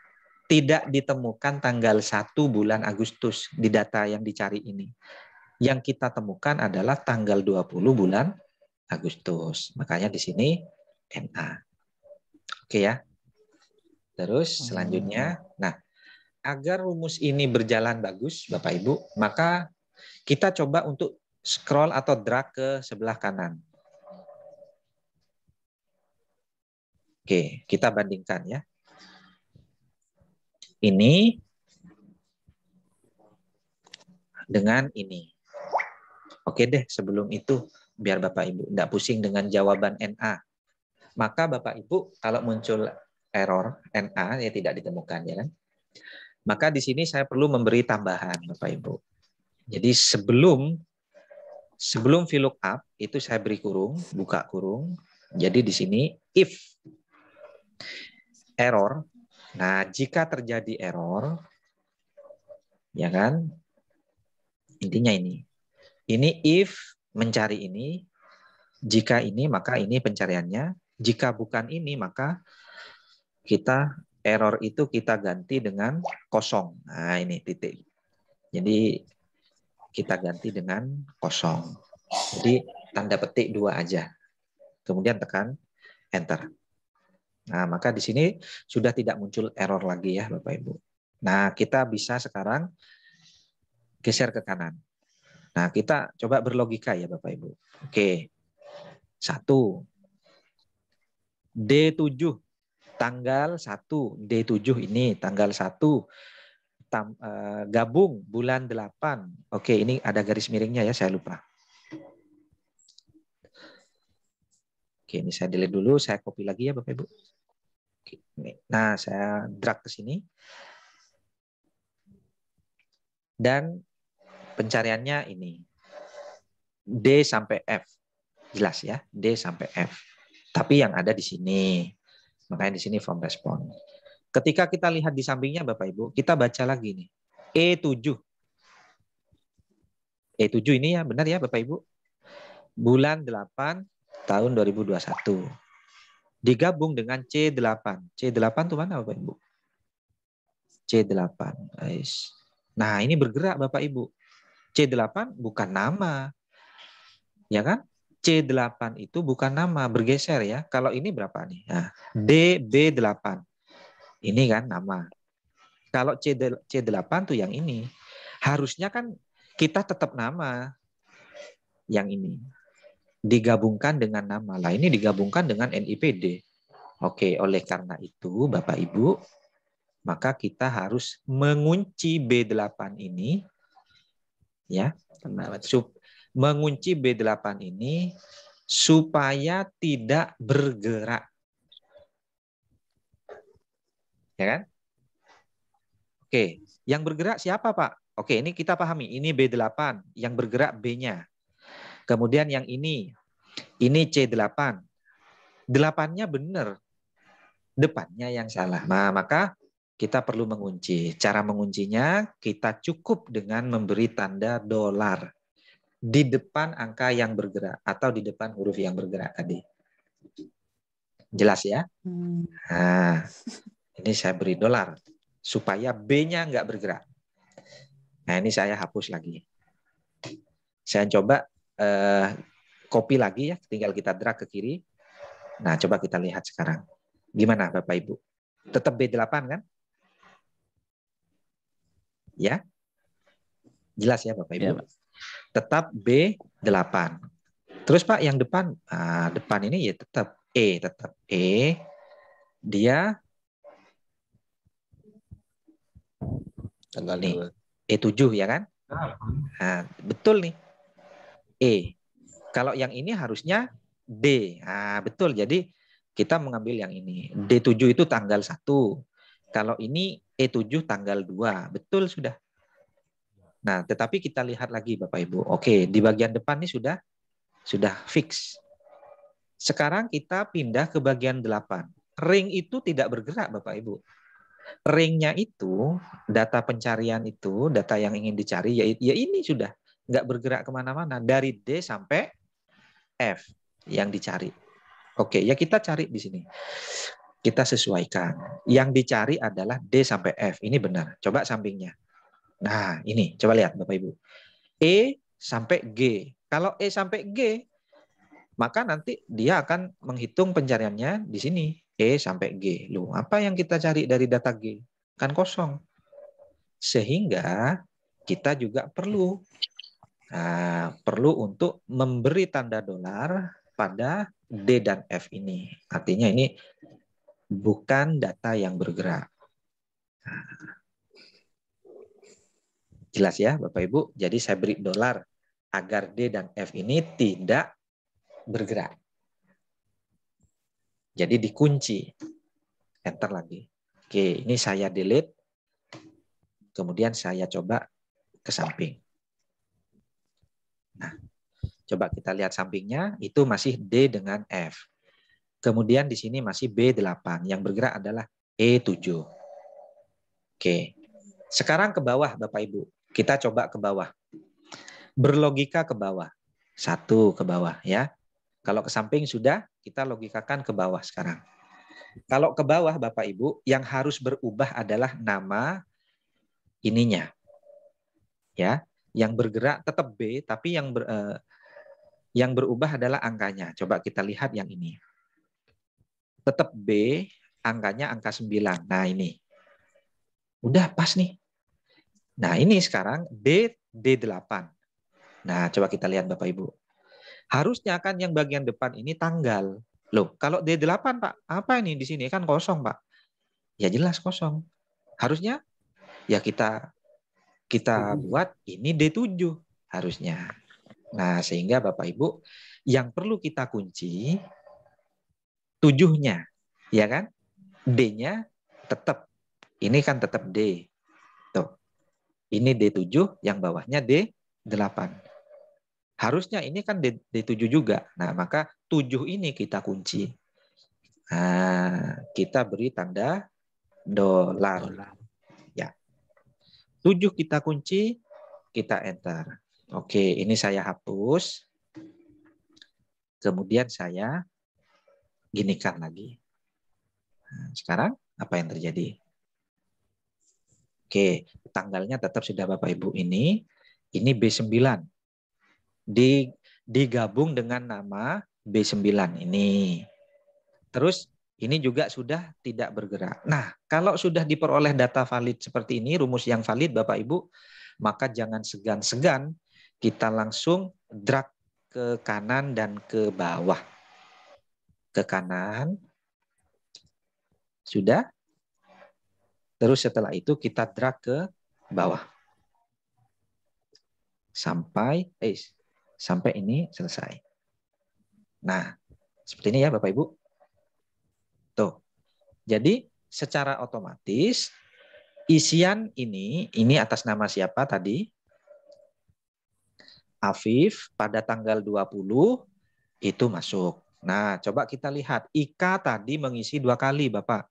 tidak ditemukan tanggal 1 bulan Agustus di data yang dicari ini. Yang kita temukan adalah tanggal 20 bulan Agustus. Makanya di sini NA. Oke ya. Terus hmm. selanjutnya, nah agar rumus ini berjalan bagus, Bapak Ibu, maka kita coba untuk scroll atau drag ke sebelah kanan. Oke, kita bandingkan ya. Ini dengan ini. Oke deh, sebelum itu biar Bapak Ibu tidak pusing dengan jawaban NA maka Bapak Ibu kalau muncul error NA ya tidak ditemukan ya kan. Maka di sini saya perlu memberi tambahan Bapak Ibu. Jadi sebelum sebelum VLOOKUP itu saya beri kurung, buka kurung. Jadi di sini if error. Nah, jika terjadi error ya kan? Intinya ini. Ini if mencari ini, jika ini maka ini pencariannya, jika bukan ini, maka kita error itu kita ganti dengan kosong. Nah, ini titik. Jadi kita ganti dengan kosong. Jadi tanda petik dua aja. Kemudian tekan enter. Nah, maka di sini sudah tidak muncul error lagi ya, Bapak Ibu. Nah, kita bisa sekarang geser ke kanan. Nah, kita coba berlogika ya, Bapak Ibu. Oke. Satu, D7 tanggal 1 D7 ini tanggal 1 tam, uh, gabung bulan 8. Oke, ini ada garis miringnya ya, saya lupa. Oke, ini saya delete dulu, saya copy lagi ya Bapak Ibu. Oke, ini. Nah, saya drag ke sini. Dan pencariannya ini. D sampai F. Jelas ya, D sampai F tapi yang ada di sini. Makanya di sini form respon. Ketika kita lihat di sampingnya Bapak Ibu, kita baca lagi nih. E7. E7 ini ya, benar ya Bapak Ibu? Bulan 8 tahun 2021. Digabung dengan C8. C8 itu mana Bapak Ibu? C8. Nah, ini bergerak Bapak Ibu. C8 bukan nama. Ya kan? C8 itu bukan nama, bergeser ya. Kalau ini berapa nih? Nah, hmm. DB8. Ini kan nama. Kalau C8 tuh yang ini. Harusnya kan kita tetap nama yang ini. Digabungkan dengan nama. Lah ini digabungkan dengan NIPD. Oke, oleh karena itu Bapak Ibu, maka kita harus mengunci B8 ini ya, Benar mengunci B8 ini supaya tidak bergerak. Ya kan? Oke, yang bergerak siapa, Pak? Oke, ini kita pahami. Ini B8, yang bergerak B-nya. Kemudian yang ini, ini C8. Delapannya benar, depannya yang salah. Nah, maka kita perlu mengunci. Cara menguncinya kita cukup dengan memberi tanda dolar di depan angka yang bergerak atau di depan huruf yang bergerak tadi. Jelas ya? Hmm. Nah, ini saya beri dolar supaya B-nya nggak bergerak. Nah, ini saya hapus lagi. Saya coba eh, copy lagi ya, tinggal kita drag ke kiri. Nah, coba kita lihat sekarang. Gimana Bapak Ibu? Tetap B8 kan? Ya? Jelas ya Bapak Ibu? Ya, Pak tetap B8. Terus Pak yang depan, nah, depan ini ya tetap E, tetap E. Dia tanggal nih, E7 ya kan? Nah, betul nih. E. Kalau yang ini harusnya D. Nah, betul. Jadi kita mengambil yang ini. D7 itu tanggal 1. Kalau ini E7 tanggal 2. Betul sudah. Nah, tetapi kita lihat lagi Bapak Ibu. Oke, di bagian depan ini sudah sudah fix. Sekarang kita pindah ke bagian delapan. Ring itu tidak bergerak Bapak Ibu. Ringnya itu, data pencarian itu, data yang ingin dicari, ya, ya ini sudah. Nggak bergerak kemana-mana. Dari D sampai F yang dicari. Oke, ya kita cari di sini. Kita sesuaikan. Yang dicari adalah D sampai F. Ini benar. Coba sampingnya. Nah, ini coba lihat Bapak Ibu. E sampai G. Kalau E sampai G, maka nanti dia akan menghitung pencariannya di sini. E sampai G. Loh, apa yang kita cari dari data G? Kan kosong. Sehingga kita juga perlu nah, perlu untuk memberi tanda dolar pada D dan F ini. Artinya ini bukan data yang bergerak. Nah, Jelas ya Bapak Ibu. Jadi saya beri dolar agar D dan F ini tidak bergerak. Jadi dikunci. Enter lagi. Oke, ini saya delete. Kemudian saya coba ke samping. Nah, coba kita lihat sampingnya. Itu masih D dengan F. Kemudian di sini masih B8. Yang bergerak adalah E7. Oke. Sekarang ke bawah Bapak Ibu. Kita coba ke bawah. Berlogika ke bawah. Satu ke bawah ya. Kalau ke samping sudah, kita logikakan ke bawah sekarang. Kalau ke bawah Bapak Ibu, yang harus berubah adalah nama ininya. Ya, yang bergerak tetap B tapi yang ber, eh, yang berubah adalah angkanya. Coba kita lihat yang ini. Tetap B, angkanya angka 9. Nah, ini. Udah pas nih. Nah, ini sekarang D D8. Nah, coba kita lihat Bapak Ibu. Harusnya kan yang bagian depan ini tanggal. Loh, kalau D8, Pak, apa ini di sini kan kosong, Pak? Ya jelas kosong. Harusnya ya kita kita hmm. buat ini D7 harusnya. Nah, sehingga Bapak Ibu yang perlu kita kunci tujuhnya, ya kan? D-nya tetap ini kan tetap D. Ini D7, yang bawahnya D8. Harusnya ini kan D7 juga. Nah, maka 7 ini kita kunci. Nah, kita beri tanda dolar. Ya. 7 kita kunci, kita enter. Oke, ini saya hapus. Kemudian saya ginikan lagi. Nah, sekarang apa yang terjadi? Oke, tanggalnya tetap sudah Bapak Ibu ini. Ini B9. Di, digabung dengan nama B9 ini. Terus ini juga sudah tidak bergerak. Nah, kalau sudah diperoleh data valid seperti ini, rumus yang valid Bapak Ibu, maka jangan segan-segan kita langsung drag ke kanan dan ke bawah. Ke kanan. Sudah? Terus setelah itu kita drag ke bawah. Sampai eh sampai ini selesai. Nah, seperti ini ya Bapak Ibu. Tuh. Jadi secara otomatis isian ini ini atas nama siapa tadi? Afif pada tanggal 20 itu masuk. Nah, coba kita lihat Ika tadi mengisi dua kali, Bapak.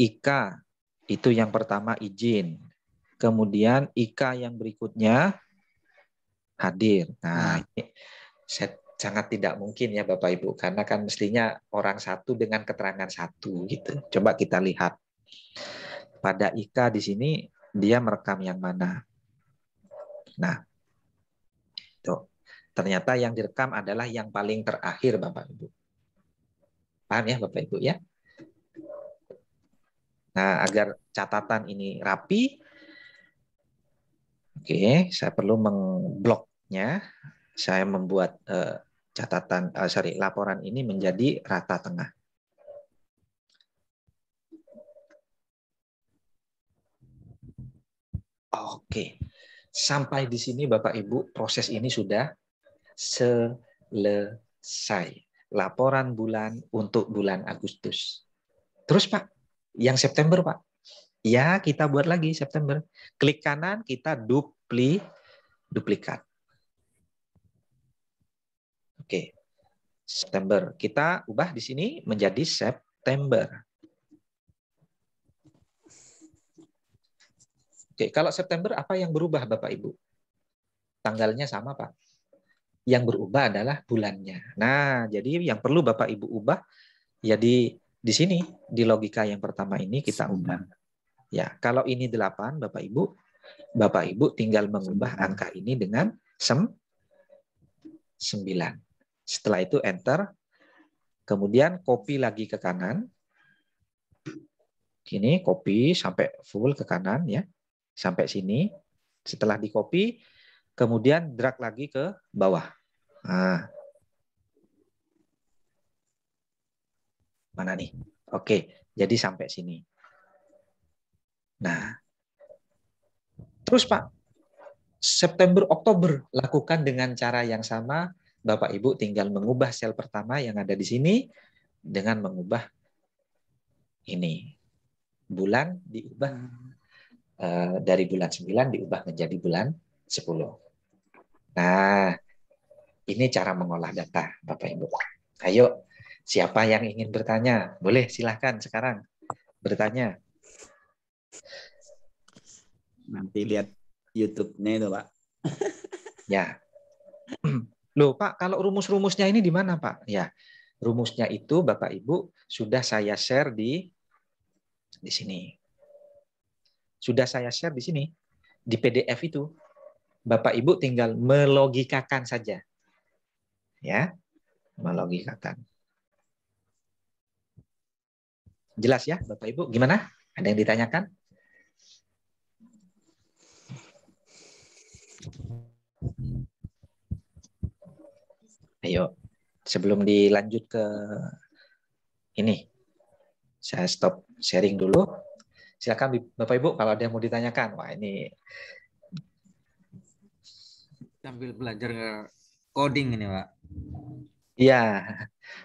Ika itu yang pertama izin. Kemudian IKA yang berikutnya hadir. Nah, hmm. ini sangat tidak mungkin ya Bapak Ibu karena kan mestinya orang satu dengan keterangan satu gitu. Coba kita lihat. Pada IKA di sini dia merekam yang mana? Nah, itu. Ternyata yang direkam adalah yang paling terakhir Bapak Ibu. Paham ya Bapak Ibu ya? Nah, agar catatan ini rapi, oke, okay, saya perlu mengbloknya. Saya membuat uh, catatan, uh, sorry, laporan ini menjadi rata tengah. Oke, sampai di sini Bapak Ibu proses ini sudah selesai. Laporan bulan untuk bulan Agustus. Terus Pak, yang September Pak. Ya, kita buat lagi September. Klik kanan, kita dupli duplikat. Oke. September. Kita ubah di sini menjadi September. Oke, kalau September apa yang berubah Bapak Ibu? Tanggalnya sama, Pak. Yang berubah adalah bulannya. Nah, jadi yang perlu Bapak Ibu ubah jadi ya di sini di logika yang pertama ini kita ubah. Ya, kalau ini 8 Bapak Ibu, Bapak Ibu tinggal mengubah angka ini dengan sem 9. Setelah itu enter. Kemudian copy lagi ke kanan. Ini copy sampai full ke kanan ya. Sampai sini. Setelah di copy, kemudian drag lagi ke bawah. Nah, Mana nih? Oke, jadi sampai sini. Nah, terus Pak, September Oktober lakukan dengan cara yang sama. Bapak Ibu tinggal mengubah sel pertama yang ada di sini dengan mengubah ini. Bulan diubah uh, dari bulan 9 diubah menjadi bulan 10. Nah, ini cara mengolah data Bapak Ibu. Ayo Siapa yang ingin bertanya? Boleh, silahkan sekarang bertanya. Nanti lihat YouTube-nya itu, Pak. ya. Loh, Pak, kalau rumus-rumusnya ini di mana, Pak? Ya, rumusnya itu, Bapak Ibu, sudah saya share di di sini. Sudah saya share di sini, di PDF itu. Bapak Ibu tinggal melogikakan saja. Ya, melogikakan. Jelas ya, Bapak Ibu? Gimana? Ada yang ditanyakan? Ayo, sebelum dilanjut ke ini, saya stop sharing dulu. Silakan Bapak Ibu kalau ada yang mau ditanyakan. Wah ini sambil belajar coding ini, Pak. Iya,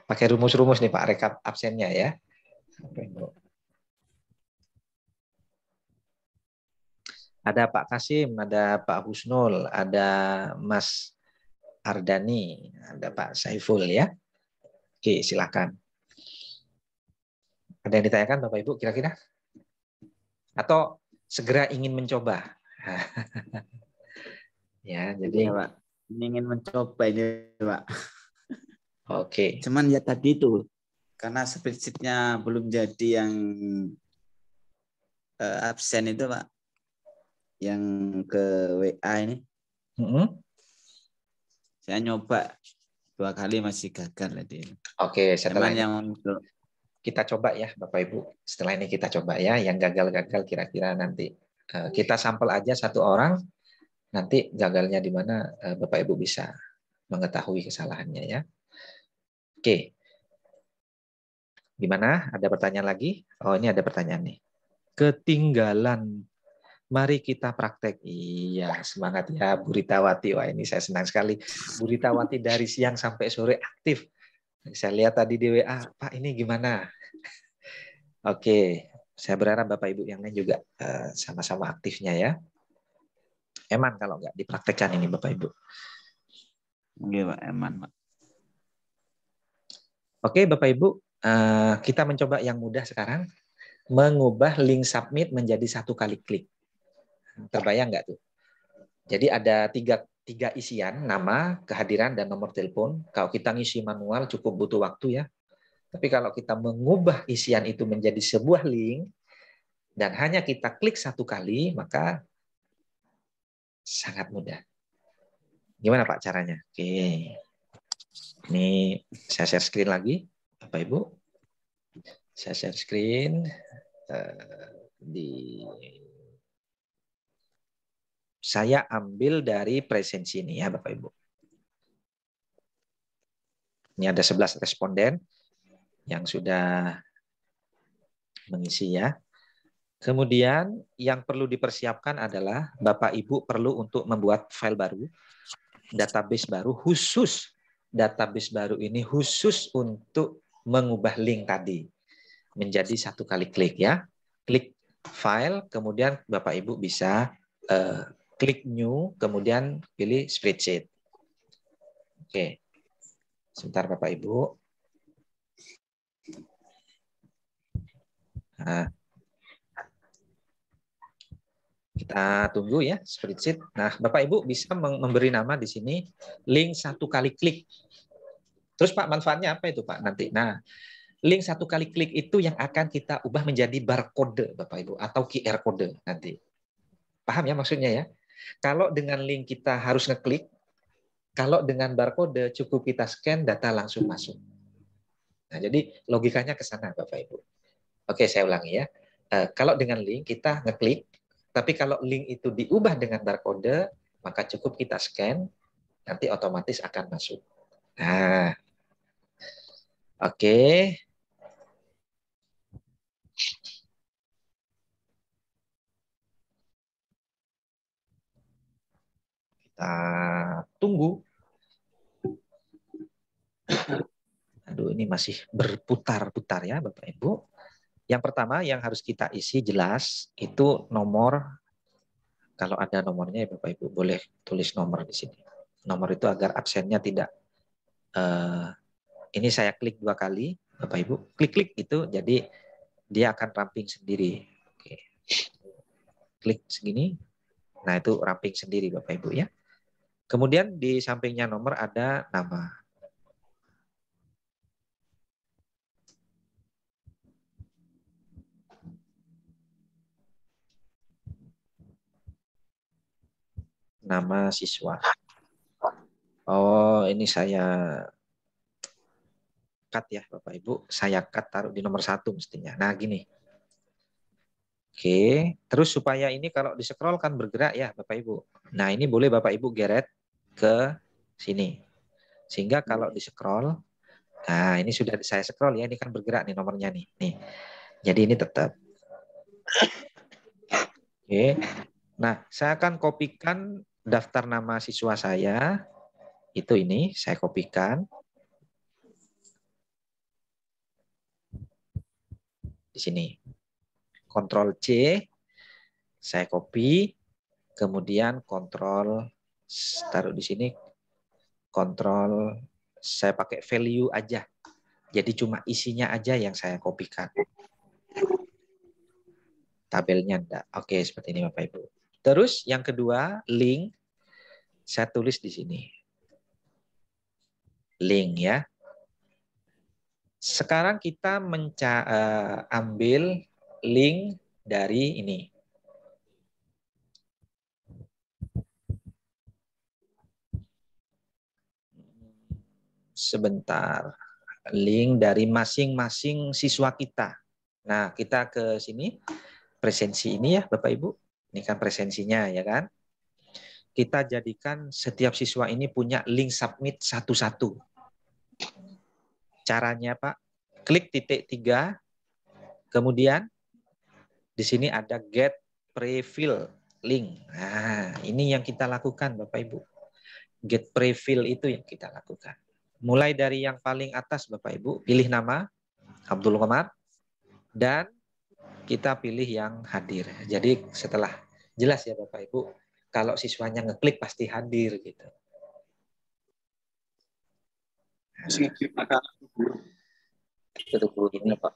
pakai rumus-rumus nih Pak rekap absennya ya. Ada Pak Kasim, ada Pak Husnul, ada Mas Ardani, ada Pak Saiful ya. Oke, silakan. Ada yang ditanyakan Bapak Ibu kira-kira? Atau segera ingin mencoba? ya, jadi ya, Pak. Ingin mencoba ini, Pak. Oke. Cuman ya tadi itu karena spreadsheetnya belum jadi yang uh, absen itu pak yang ke WA ini mm -hmm. saya nyoba dua kali masih gagal tadi oke okay, setelah yang kita coba ya bapak ibu setelah ini kita coba ya yang gagal-gagal kira-kira nanti uh, kita sampel aja satu orang nanti gagalnya di mana uh, bapak ibu bisa mengetahui kesalahannya ya oke okay. Gimana? Ada pertanyaan lagi? Oh, ini ada pertanyaan nih. Ketinggalan. Mari kita praktek. Iya, semangat ya Bu Ritawati. Wah, ini saya senang sekali. Bu Ritawati dari siang sampai sore aktif. Saya lihat tadi di WA, Pak ini gimana? Oke, saya berharap Bapak Ibu yang lain juga eh, sama-sama aktifnya ya. Eman kalau nggak dipraktekkan ini Bapak Ibu. Oke Pak Eman Pak. Oke Bapak Ibu, Eh, kita mencoba yang mudah sekarang mengubah link submit menjadi satu kali klik. Terbayang nggak tuh? Jadi ada tiga, tiga isian, nama, kehadiran, dan nomor telepon. Kalau kita ngisi manual cukup butuh waktu ya. Tapi kalau kita mengubah isian itu menjadi sebuah link, dan hanya kita klik satu kali, maka sangat mudah. Gimana Pak caranya? Oke. Ini saya share screen lagi. Bapak Ibu, saya share screen uh, di saya ambil dari presensi ini ya Bapak Ibu. Ini ada 11 responden yang sudah mengisi ya. Kemudian yang perlu dipersiapkan adalah Bapak Ibu perlu untuk membuat file baru, database baru khusus database baru ini khusus untuk mengubah link tadi menjadi satu kali klik ya. Klik file, kemudian Bapak Ibu bisa uh, klik new, kemudian pilih spreadsheet. Oke, sebentar Bapak Ibu. Nah, kita tunggu ya spreadsheet. Nah, Bapak Ibu bisa memberi nama di sini link satu kali klik Terus Pak manfaatnya apa itu Pak nanti? Nah, link satu kali klik itu yang akan kita ubah menjadi barcode Bapak Ibu atau QR code nanti. Paham ya maksudnya ya? Kalau dengan link kita harus ngeklik, kalau dengan barcode cukup kita scan data langsung masuk. Nah, jadi logikanya ke sana Bapak Ibu. Oke, saya ulangi ya. E, kalau dengan link kita ngeklik, tapi kalau link itu diubah dengan barcode, maka cukup kita scan, nanti otomatis akan masuk. Nah, Oke. Kita tunggu. Aduh, ini masih berputar-putar ya, Bapak Ibu. Yang pertama yang harus kita isi jelas itu nomor. Kalau ada nomornya ya Bapak Ibu boleh tulis nomor di sini. Nomor itu agar absennya tidak uh, ini saya klik dua kali, Bapak Ibu, klik-klik itu jadi dia akan ramping sendiri. Oke. Klik segini. Nah, itu ramping sendiri Bapak Ibu ya. Kemudian di sampingnya nomor ada nama. Nama siswa. Oh, ini saya cut ya Bapak Ibu. Saya cut taruh di nomor satu mestinya. Nah gini. Oke, terus supaya ini kalau di scroll kan bergerak ya Bapak Ibu. Nah ini boleh Bapak Ibu geret ke sini. Sehingga kalau di scroll, nah ini sudah saya scroll ya, ini kan bergerak nih nomornya nih. nih. Jadi ini tetap. Oke, nah saya akan kopikan daftar nama siswa saya. Itu ini, saya kopikan. di sini. Ctrl C, saya copy, kemudian Ctrl taruh di sini, Ctrl saya pakai value aja. Jadi cuma isinya aja yang saya kopikan. Tabelnya enggak. Oke, seperti ini Bapak Ibu. Terus yang kedua, link. Saya tulis di sini. Link ya. Sekarang kita eh, ambil link dari ini. Sebentar. Link dari masing-masing siswa kita. Nah, kita ke sini. Presensi ini ya, Bapak Ibu. Ini kan presensinya ya kan. Kita jadikan setiap siswa ini punya link submit satu-satu caranya Pak. Klik titik tiga, kemudian di sini ada get prefill link. Nah, ini yang kita lakukan Bapak Ibu. Get prefill itu yang kita lakukan. Mulai dari yang paling atas Bapak Ibu, pilih nama Abdul Komar dan kita pilih yang hadir. Jadi setelah jelas ya Bapak Ibu, kalau siswanya ngeklik pasti hadir gitu satu gurunya pak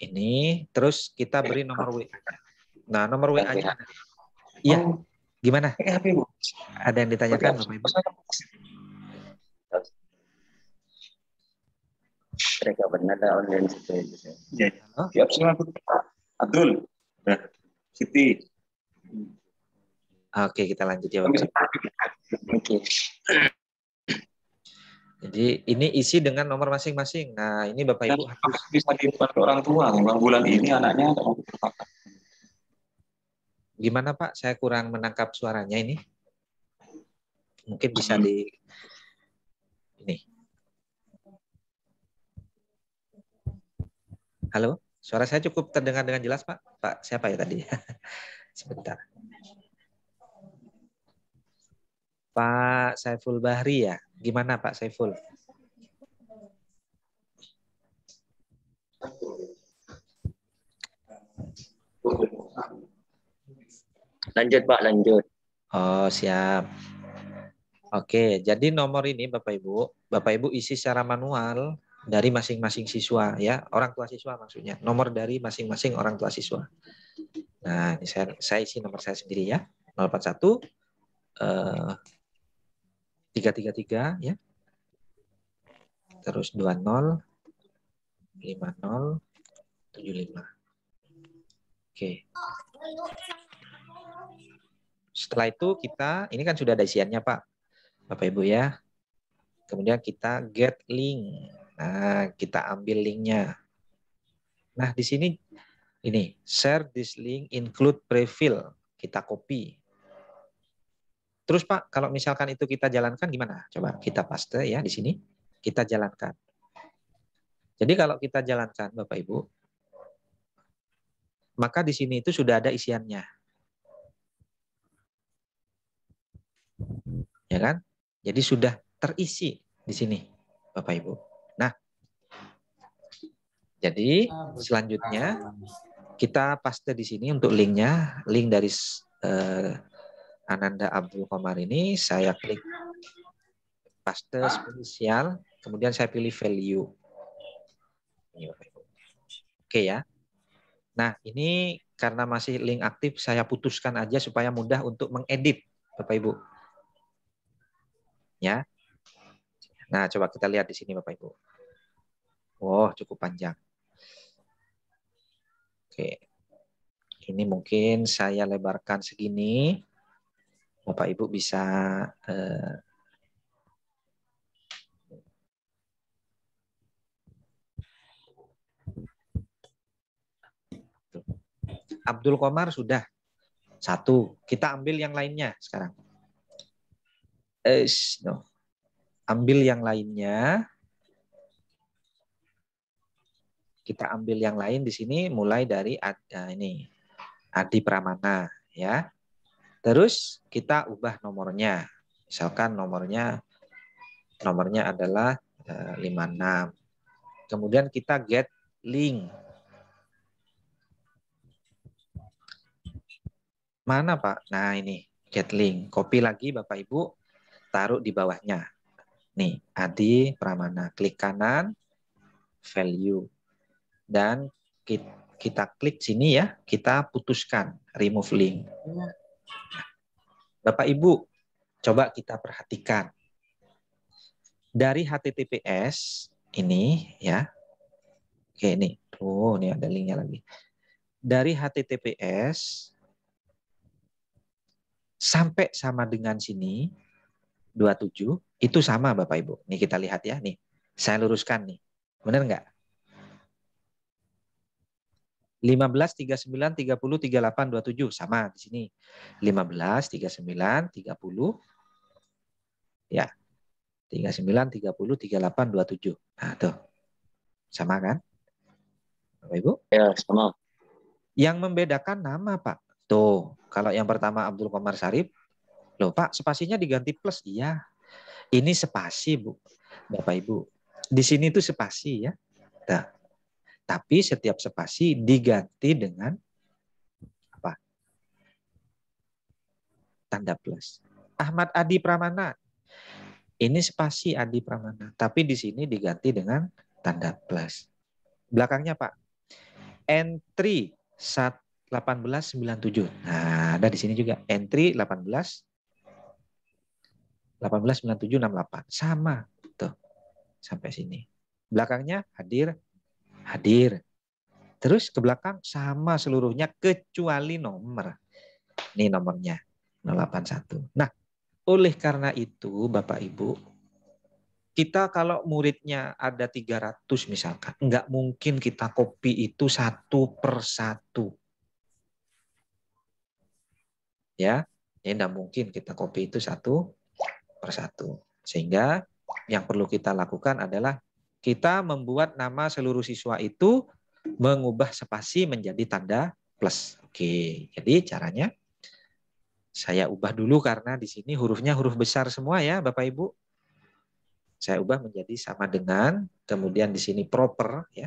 ini terus kita beri eh, nomor WA nah nomor WA aja iya gimana eh, ada yang ditanyakan bapak ibu mereka benar ada online itu siap semua Abdul, nah, Siti. Oke, kita lanjut ya, Bapak. Oke. Jadi ini isi dengan nomor masing-masing. Nah, ini Bapak Ibu harus bisa dibuat orang tua. Memang bulan ini anaknya mau Gimana Pak? Saya kurang menangkap suaranya ini. Mungkin bisa hmm. di ini. Halo, suara saya cukup terdengar dengan jelas Pak. Pak siapa ya tadi? Sebentar. Pak Saiful Bahri ya. Gimana Pak Saiful? Lanjut Pak, lanjut. Oh, siap. Oke, jadi nomor ini Bapak Ibu, Bapak Ibu isi secara manual dari masing-masing siswa ya, orang tua siswa maksudnya. Nomor dari masing-masing orang tua siswa. Nah, ini saya, saya isi nomor saya sendiri ya. 041 eh 333 ya. Terus 20 50 75. Oke. Setelah itu kita ini kan sudah ada isiannya, Pak. Bapak Ibu ya. Kemudian kita get link. Nah, kita ambil linknya. Nah, di sini ini share this link include prefill. Kita copy. Terus Pak, kalau misalkan itu kita jalankan gimana? Coba kita paste ya di sini. Kita jalankan. Jadi kalau kita jalankan Bapak Ibu, maka di sini itu sudah ada isiannya. Ya kan? Jadi sudah terisi di sini Bapak Ibu. Nah, jadi selanjutnya kita paste di sini untuk linknya, link dari eh, Ananda Abdul Komar ini saya klik paste spesial, kemudian saya pilih value. Oke ya. Nah, ini karena masih link aktif, saya putuskan aja supaya mudah untuk mengedit, Bapak Ibu. Ya. Nah, coba kita lihat di sini Bapak Ibu. Oh, cukup panjang. Oke. Ini mungkin saya lebarkan segini. Bapak Ibu bisa eh, Abdul Komar sudah satu. Kita ambil yang lainnya sekarang. Eh, no. Ambil yang lainnya. Kita ambil yang lain di sini mulai dari ada eh, ini Adi Pramana ya. Terus kita ubah nomornya. Misalkan nomornya nomornya adalah 56. Eh, Kemudian kita get link. Mana Pak? Nah ini get link. Copy lagi Bapak Ibu. Taruh di bawahnya. Nih, Adi Pramana. Klik kanan, value. Dan kita, kita klik sini ya, kita putuskan remove link. Ya. Bapak Ibu, coba kita perhatikan. Dari HTTPS ini ya. Oke, ini. oh ini ada linknya lagi. Dari HTTPS sampai sama dengan sini 27 itu sama Bapak Ibu. Nih kita lihat ya, nih. Saya luruskan nih. Benar nggak? 15 39 30 38 27 sama di sini. 15 39 30 ya. 39 30 38 27. Nah, tuh. Sama kan? Bapak Ibu? Ya, sama. Yang membedakan nama, Pak. Tuh, kalau yang pertama Abdul Komar Sarif. loh Pak, spasinya diganti plus. Iya. Ini spasi, Bu. Bapak Ibu. Di sini itu spasi ya. Tuh. Tapi setiap spasi diganti dengan apa? Tanda plus. Ahmad Adi Pramana. Ini spasi Adi Pramana, tapi di sini diganti dengan tanda plus. Belakangnya Pak. Entry 1897. Nah, ada di sini juga entry 18 189768 sama tuh sampai sini. Belakangnya hadir hadir. Terus ke belakang sama seluruhnya kecuali nomor. Ini nomornya 081. Nah, oleh karena itu Bapak Ibu, kita kalau muridnya ada 300 misalkan, nggak mungkin kita copy itu satu per satu. Ya, ini nggak mungkin kita copy itu satu per satu. Sehingga yang perlu kita lakukan adalah kita membuat nama seluruh siswa itu mengubah spasi menjadi tanda plus. Oke, jadi caranya saya ubah dulu karena di sini hurufnya huruf besar semua ya Bapak Ibu. Saya ubah menjadi sama dengan, kemudian di sini proper ya.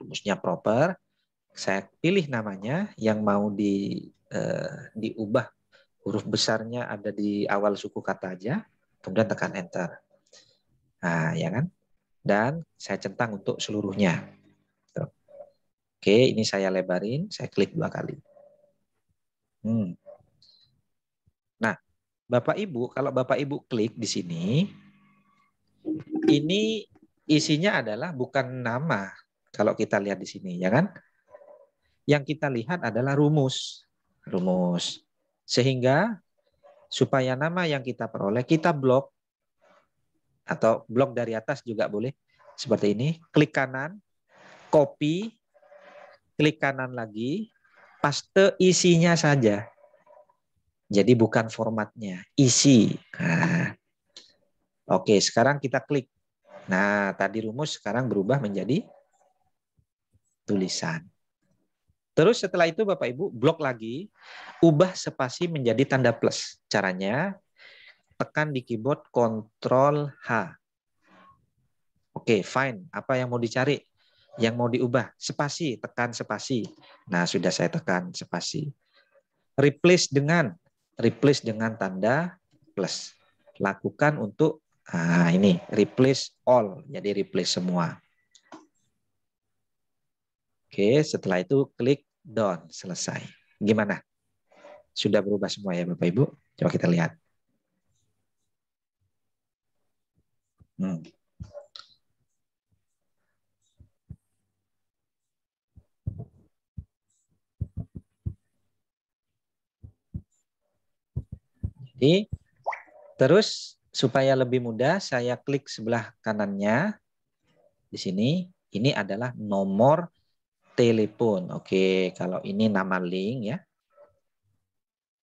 Rumusnya proper. Saya pilih namanya yang mau di eh, diubah huruf besarnya ada di awal suku kata aja, kemudian tekan enter. Nah, ya kan? Dan saya centang untuk seluruhnya. Tuh. Gitu. Oke, ini saya lebarin, saya klik dua kali. Hmm. Nah, Bapak Ibu, kalau Bapak Ibu klik di sini, ini isinya adalah bukan nama kalau kita lihat di sini, ya kan? Yang kita lihat adalah rumus, rumus. Sehingga supaya nama yang kita peroleh kita blok atau blok dari atas juga boleh seperti ini. Klik kanan, copy, klik kanan lagi, paste isinya saja. Jadi bukan formatnya, isi. Nah. Oke, sekarang kita klik. Nah, tadi rumus sekarang berubah menjadi tulisan. Terus setelah itu Bapak Ibu blok lagi, ubah spasi menjadi tanda plus. Caranya tekan di keyboard Ctrl H. Oke, okay, fine. Apa yang mau dicari? Yang mau diubah? Spasi, tekan spasi. Nah, sudah saya tekan spasi. Replace dengan replace dengan tanda plus. Lakukan untuk ah ini replace all. Jadi replace semua. Oke, okay, setelah itu klik done, selesai. Gimana? Sudah berubah semua ya Bapak Ibu? Coba kita lihat. Hmm. Jadi terus supaya lebih mudah saya klik sebelah kanannya di sini ini adalah nomor telepon. Oke, kalau ini nama link ya.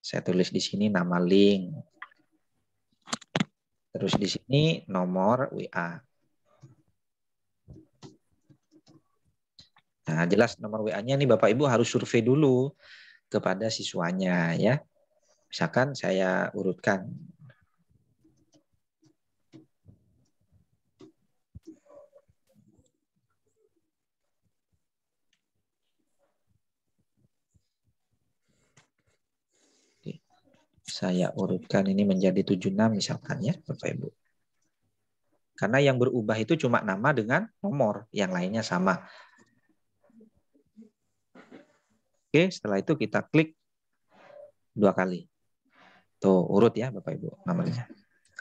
Saya tulis di sini nama link. Terus di sini nomor WA. Nah, jelas nomor WA-nya nih Bapak Ibu harus survei dulu kepada siswanya ya. Misalkan saya urutkan saya urutkan ini menjadi 76 misalkan ya Bapak Ibu. Karena yang berubah itu cuma nama dengan nomor, yang lainnya sama. Oke, setelah itu kita klik dua kali. Tuh, urut ya Bapak Ibu namanya.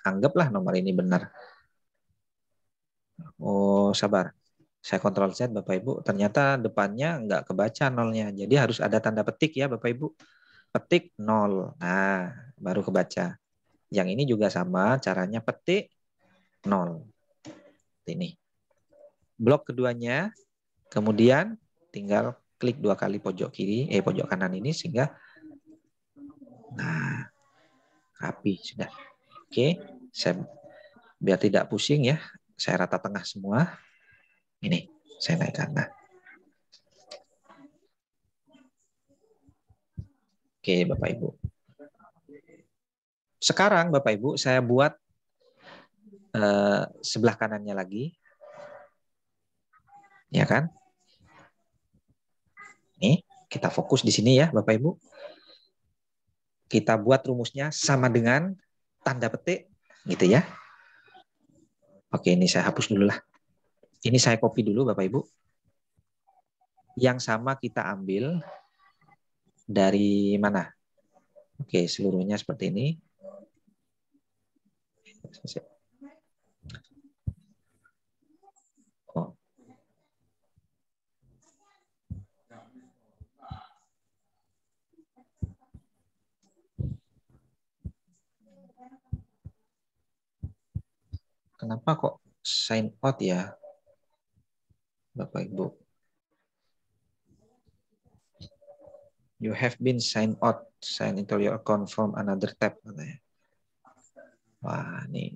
Anggaplah nomor ini benar. Oh, sabar. Saya kontrol Z Bapak Ibu, ternyata depannya nggak kebaca nolnya. Jadi harus ada tanda petik ya Bapak Ibu petik 0. Nah, baru kebaca. Yang ini juga sama, caranya petik 0. Ini. Blok keduanya, kemudian tinggal klik dua kali pojok kiri, eh pojok kanan ini sehingga nah rapi sudah. Oke, saya biar tidak pusing ya, saya rata tengah semua. Ini saya naikkan. Nah, Oke, Bapak Ibu. Sekarang Bapak Ibu, saya buat uh, sebelah kanannya lagi. Ya kan? Nih, kita fokus di sini ya Bapak Ibu. Kita buat rumusnya sama dengan tanda petik gitu ya. Oke, ini saya hapus dulu lah. Ini saya copy dulu Bapak Ibu. Yang sama kita ambil dari mana? Oke, seluruhnya seperti ini. Oh. Kenapa kok sign out ya, Bapak Ibu? You have been signed out, sign into your account from another tab. Katanya. Wah, ini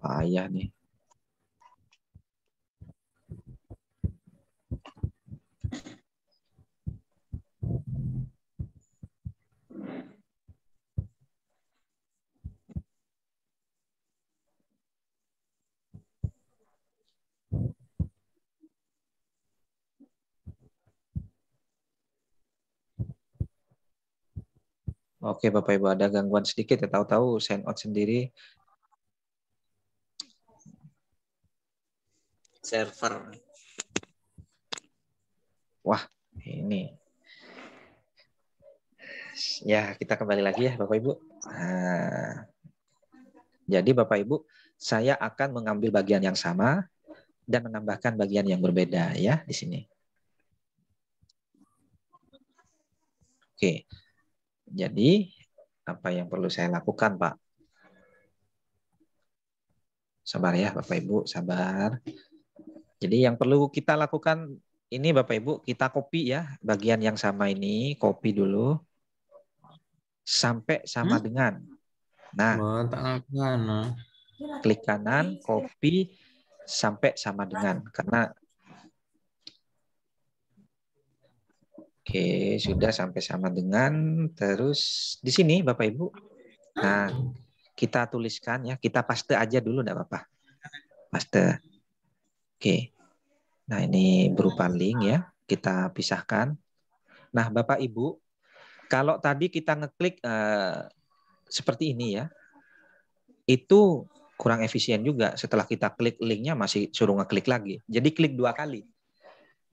Ayah nih. Oke Bapak Ibu ada gangguan sedikit ya tahu-tahu send out sendiri. Server. Wah, ini. Ya, kita kembali lagi ya Bapak Ibu. Nah, jadi Bapak Ibu, saya akan mengambil bagian yang sama dan menambahkan bagian yang berbeda ya di sini. Oke. Jadi, apa yang perlu saya lakukan, Pak? Sabar ya, Bapak Ibu, sabar. Jadi yang perlu kita lakukan ini Bapak Ibu, kita copy ya bagian yang sama ini, copy dulu sampai sama hmm? dengan. Nah, klik kanan, copy iya, iya. sampai sama dengan karena Oke, sudah sampai sama dengan terus di sini Bapak Ibu. Nah, ah. kita tuliskan ya, kita paste aja dulu enggak apa-apa. Paste. Oke. Nah, ini berupa link ya, kita pisahkan. Nah, Bapak Ibu, kalau tadi kita ngeklik eh, seperti ini ya, itu kurang efisien juga. Setelah kita klik linknya masih suruh ngeklik lagi. Jadi klik dua kali,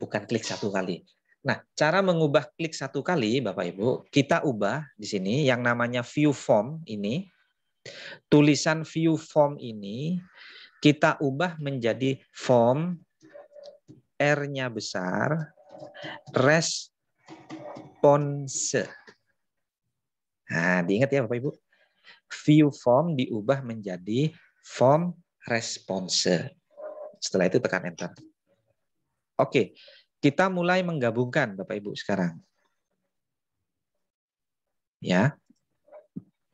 bukan klik satu kali. Nah, cara mengubah klik satu kali, Bapak Ibu, kita ubah di sini yang namanya view form ini. Tulisan view form ini kita ubah menjadi form R-nya besar, response. Nah, diingat ya Bapak Ibu. View form diubah menjadi form response. Setelah itu tekan enter. Oke. Kita mulai menggabungkan Bapak Ibu sekarang. Ya.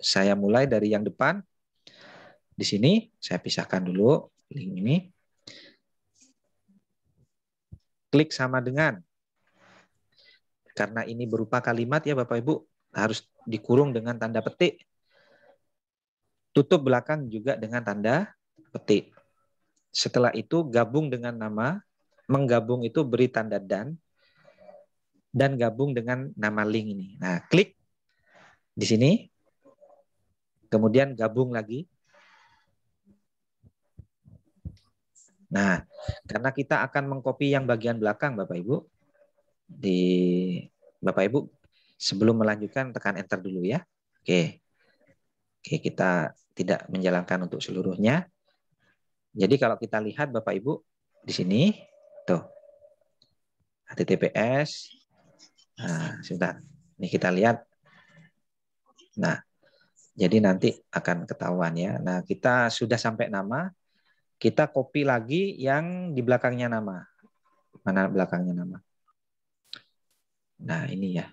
Saya mulai dari yang depan. Di sini saya pisahkan dulu link ini. Klik sama dengan. Karena ini berupa kalimat ya Bapak Ibu, harus dikurung dengan tanda petik. Tutup belakang juga dengan tanda petik. Setelah itu gabung dengan nama menggabung itu beri tanda dan dan gabung dengan nama link ini. Nah, klik di sini. Kemudian gabung lagi. Nah, karena kita akan mengcopy yang bagian belakang Bapak Ibu. Di Bapak Ibu sebelum melanjutkan tekan enter dulu ya. Oke. Oke, kita tidak menjalankan untuk seluruhnya. Jadi kalau kita lihat Bapak Ibu di sini Tuh. Gitu. HTTPS. Nah, sebentar. Ini kita lihat. Nah, jadi nanti akan ketahuan ya. Nah, kita sudah sampai nama. Kita copy lagi yang di belakangnya nama. Mana belakangnya nama? Nah, ini ya.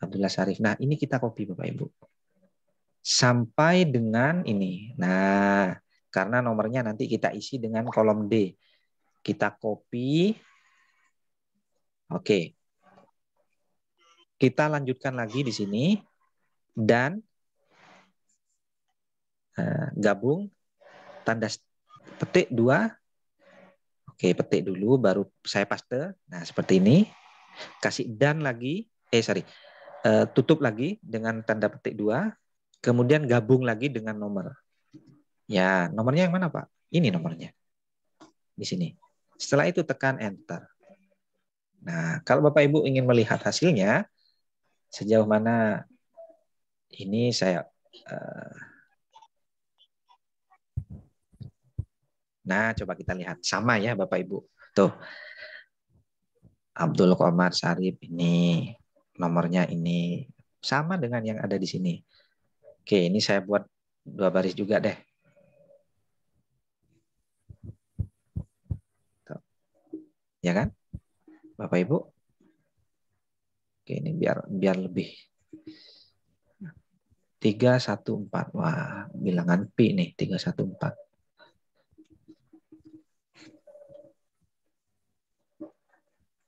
Abdullah Syarif. Nah, ini kita copy Bapak Ibu. Sampai dengan ini. Nah, karena nomornya nanti kita isi dengan kolom D. Kita copy. Oke. Kita lanjutkan lagi di sini. Dan eh, gabung tanda petik dua. Oke, petik dulu baru saya paste. Nah, seperti ini. Kasih dan lagi. Eh, sorry. Eh, tutup lagi dengan tanda petik dua. Kemudian gabung lagi dengan nomor. Ya, nomornya yang mana, Pak? Ini nomornya. Di sini. Setelah itu tekan enter. Nah, kalau Bapak Ibu ingin melihat hasilnya, sejauh mana ini saya eh, Nah, coba kita lihat. Sama ya Bapak Ibu. Tuh. Abdul Komar Sarif ini nomornya ini sama dengan yang ada di sini. Oke, ini saya buat dua baris juga deh. ya kan? Bapak Ibu. Oke, ini biar biar lebih 314. Wah, bilangan pi nih 314.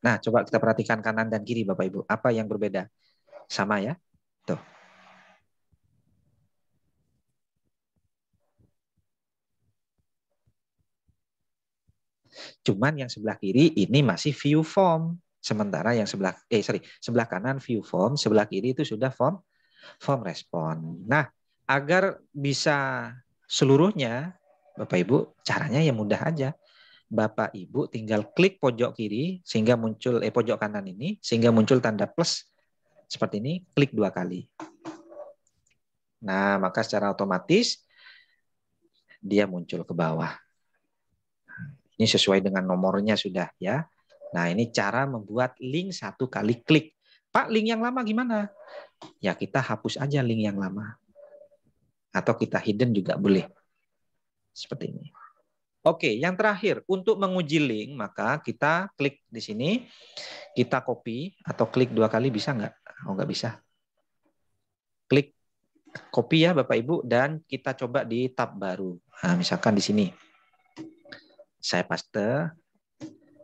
Nah, coba kita perhatikan kanan dan kiri Bapak Ibu. Apa yang berbeda? Sama ya? Tuh. Cuman yang sebelah kiri ini masih view form. Sementara yang sebelah eh sorry, sebelah kanan view form, sebelah kiri itu sudah form form respon. Nah, agar bisa seluruhnya Bapak Ibu, caranya ya mudah aja. Bapak Ibu tinggal klik pojok kiri sehingga muncul eh pojok kanan ini sehingga muncul tanda plus seperti ini, klik dua kali. Nah, maka secara otomatis dia muncul ke bawah. Ini sesuai dengan nomornya sudah ya. Nah, ini cara membuat link satu kali klik. Pak, link yang lama gimana? Ya, kita hapus aja link yang lama. Atau kita hidden juga boleh. Seperti ini. Oke, yang terakhir untuk menguji link maka kita klik di sini, kita copy atau klik dua kali bisa nggak? Oh nggak bisa. Klik copy ya Bapak Ibu dan kita coba di tab baru. Nah, misalkan di sini saya paste,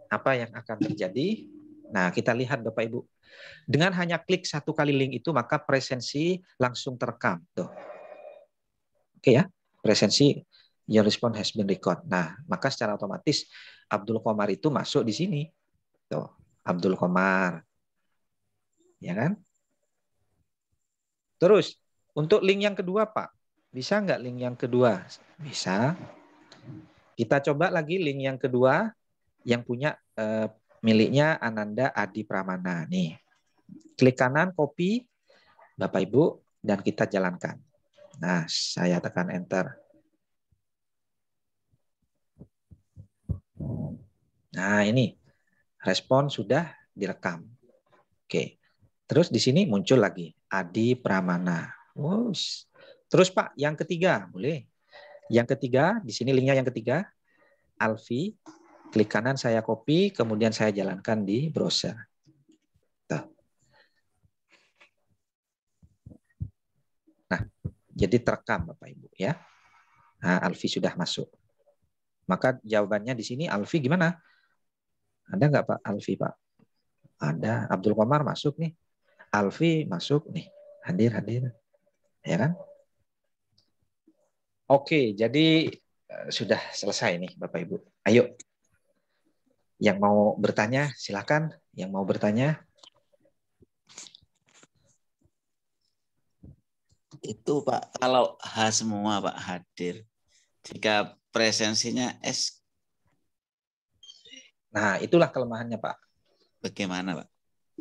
apa yang akan terjadi? Nah, kita lihat Bapak Ibu. Dengan hanya klik satu kali link itu, maka presensi langsung terekam. Tuh. Oke ya, presensi your response has been record. Nah, maka secara otomatis Abdul Komar itu masuk di sini. Tuh, Abdul Komar. Ya kan? Terus, untuk link yang kedua, Pak. Bisa nggak link yang kedua? Bisa. Kita coba lagi link yang kedua yang punya eh, miliknya Ananda Adi Pramana. Nih, klik kanan, copy, Bapak Ibu, dan kita jalankan. Nah, saya tekan enter. Nah, ini respon sudah direkam. Oke. Terus di sini muncul lagi Adi Pramana. Wow. Terus Pak, yang ketiga boleh. Yang ketiga, di sini linknya yang ketiga, Alfi. Klik kanan saya copy, kemudian saya jalankan di browser. Nah, jadi terekam Bapak Ibu ya. Nah, Alfi sudah masuk. Maka jawabannya di sini Alfi gimana? Ada nggak Pak Alfi Pak? Ada. Abdul Komar masuk nih. Alfi masuk nih. Hadir hadir. Ya kan? Oke, jadi eh, sudah selesai nih Bapak Ibu. Ayo, yang mau bertanya silakan. Yang mau bertanya. Itu Pak, kalau H semua Pak hadir. Jika presensinya S. Nah, itulah kelemahannya Pak. Bagaimana Pak?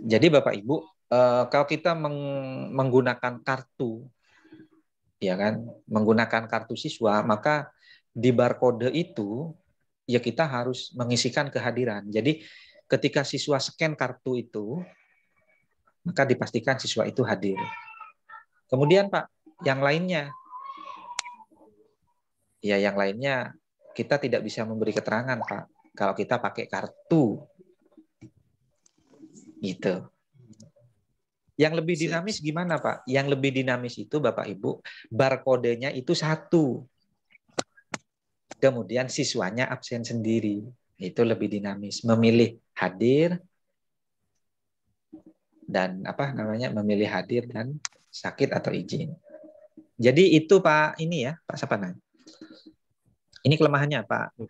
Jadi Bapak Ibu, eh, kalau kita menggunakan kartu ya kan, menggunakan kartu siswa, maka di barcode itu ya kita harus mengisikan kehadiran. Jadi ketika siswa scan kartu itu, maka dipastikan siswa itu hadir. Kemudian Pak, yang lainnya, ya yang lainnya kita tidak bisa memberi keterangan Pak, kalau kita pakai kartu, gitu. Yang lebih dinamis gimana Pak? Yang lebih dinamis itu Bapak Ibu, barcode-nya itu satu. Kemudian siswanya absen sendiri. Itu lebih dinamis. Memilih hadir dan apa namanya memilih hadir dan sakit atau izin. Jadi itu Pak ini ya Pak siapa Ini kelemahannya Pak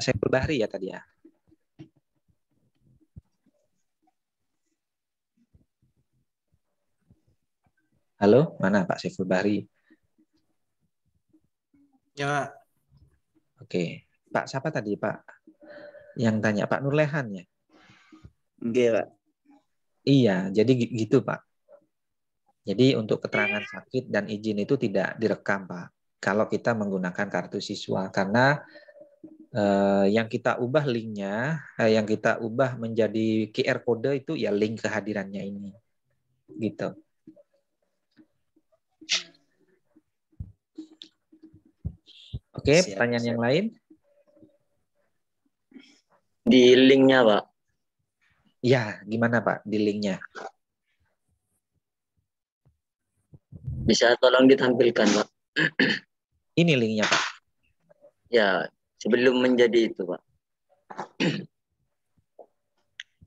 Saya Bahri ya tadi ya. Halo, mana Pak Saiful Bahri? Ya. Oke, Pak siapa tadi Pak? Yang tanya Pak Nurlehan ya? Oke, Pak. Iya, jadi gitu Pak. Jadi untuk keterangan sakit dan izin itu tidak direkam Pak. Kalau kita menggunakan kartu siswa karena eh, yang kita ubah linknya, eh, yang kita ubah menjadi QR kode itu ya link kehadirannya ini, gitu. Oke, pertanyaan siap. yang lain? Di linknya, Pak. Ya, gimana Pak di linknya? Bisa tolong ditampilkan, Pak. Ini linknya, Pak. Ya, sebelum menjadi itu, Pak.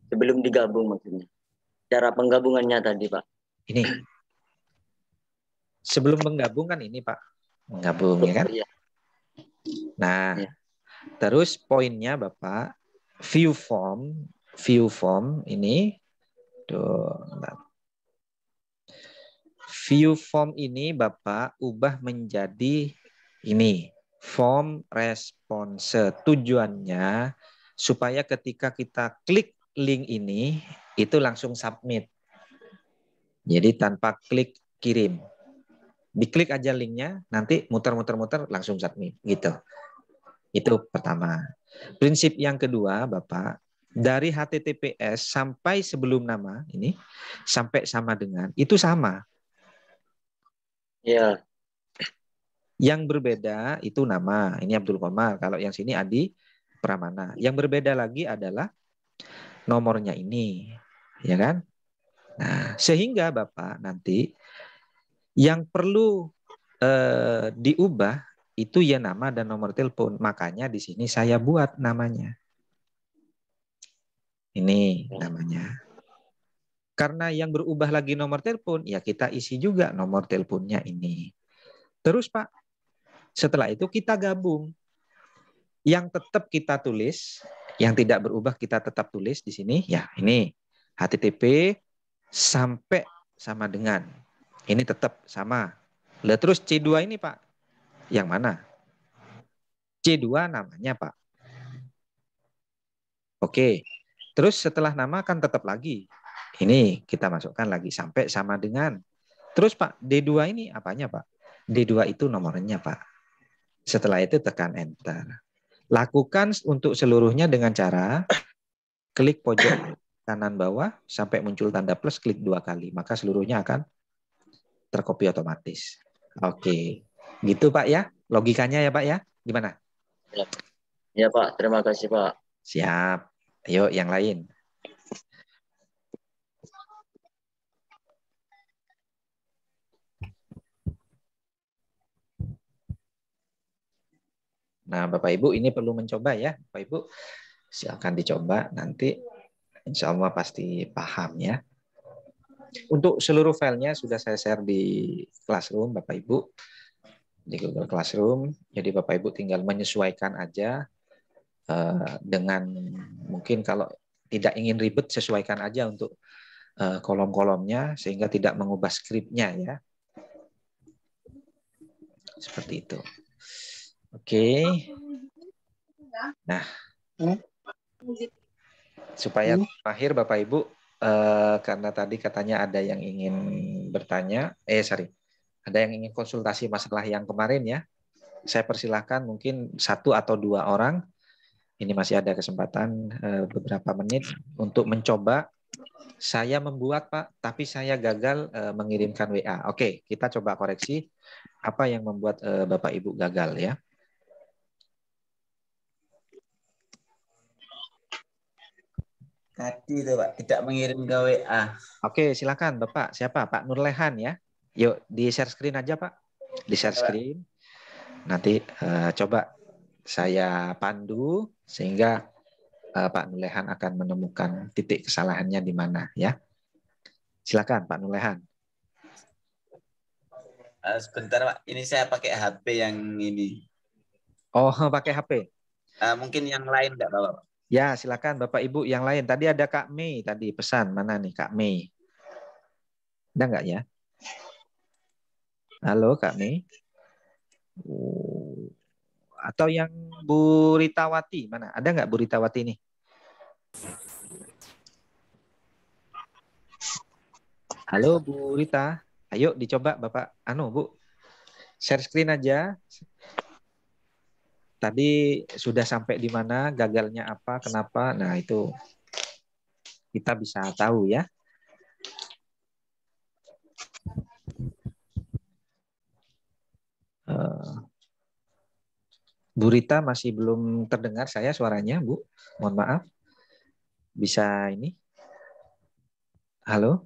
sebelum digabung maksudnya. Cara penggabungannya tadi, Pak. Ini. Sebelum menggabungkan ini, Pak. Menggabung, ya kan? Iya. Nah, ya. terus poinnya Bapak, view form, view form ini tuh. View form ini Bapak ubah menjadi ini, form response. Tujuannya supaya ketika kita klik link ini itu langsung submit. Jadi tanpa klik kirim. Diklik aja linknya, nanti muter-muter-muter langsung submit gitu. Itu pertama. Prinsip yang kedua, Bapak, dari HTTPS sampai sebelum nama ini sampai sama dengan itu sama. Ya. Yang berbeda itu nama. Ini Abdul Komar. Kalau yang sini Adi Pramana. Yang berbeda lagi adalah nomornya ini, ya kan? Nah, sehingga Bapak nanti yang perlu eh, diubah itu ya nama dan nomor telepon. Makanya di sini saya buat namanya. Ini namanya. Karena yang berubah lagi nomor telepon, ya kita isi juga nomor teleponnya ini. Terus Pak, setelah itu kita gabung. Yang tetap kita tulis, yang tidak berubah kita tetap tulis di sini. Ya ini HTTP sampai sama dengan. Ini tetap sama. Lalu terus C2 ini Pak, yang mana? C2 namanya, Pak. Oke. Terus setelah nama kan tetap lagi. Ini kita masukkan lagi sampai sama dengan. Terus Pak, D2 ini apanya Pak? D2 itu nomornya Pak. Setelah itu tekan Enter. Lakukan untuk seluruhnya dengan cara klik pojok kanan bawah sampai muncul tanda plus klik dua kali. Maka seluruhnya akan terkopi otomatis. Oke. Gitu Pak ya, logikanya ya Pak ya, gimana? Ya, ya Pak, terima kasih Pak. Siap, Ayo yang lain. Nah, Bapak Ibu ini perlu mencoba ya, Bapak Ibu silakan dicoba nanti insya Allah pasti paham ya. Untuk seluruh filenya sudah saya share di classroom Bapak Ibu di Google Classroom. Jadi Bapak Ibu tinggal menyesuaikan aja uh, dengan mungkin kalau tidak ingin ribet sesuaikan aja untuk uh, kolom-kolomnya sehingga tidak mengubah skripnya ya. Seperti itu. Oke. Okay. Nah. Supaya hmm. terakhir Bapak Ibu uh, karena tadi katanya ada yang ingin bertanya. Eh sorry ada yang ingin konsultasi masalah yang kemarin ya, saya persilahkan mungkin satu atau dua orang. Ini masih ada kesempatan eh, beberapa menit untuk mencoba. Saya membuat Pak, tapi saya gagal eh, mengirimkan WA. Oke, kita coba koreksi apa yang membuat eh, Bapak Ibu gagal ya. Tadi itu Pak, tidak mengirim ke WA. Oke, silakan Bapak. Siapa? Pak Nurlehan ya. Yuk di share screen aja Pak. Di share iya. screen. Nanti uh, coba saya pandu sehingga uh, Pak Nulehan akan menemukan titik kesalahannya di mana ya. Silakan Pak Nulehan. Uh, sebentar Pak, ini saya pakai HP yang ini. Oh, pakai HP. Uh, mungkin yang lain enggak Bapak? Ya, silakan Bapak Ibu yang lain. Tadi ada Kak Mei tadi pesan. Mana nih Kak Mei? Ada enggak ya? Halo Kak Mei. Atau yang Bu Ritawati mana? Ada nggak Bu Ritawati ini? Halo Bu Rita. Ayo dicoba Bapak Anu Bu. Share screen aja. Tadi sudah sampai di mana, gagalnya apa, kenapa. Nah itu kita bisa tahu ya. Bu Rita masih belum terdengar saya suaranya, Bu. Mohon maaf. Bisa ini? Halo,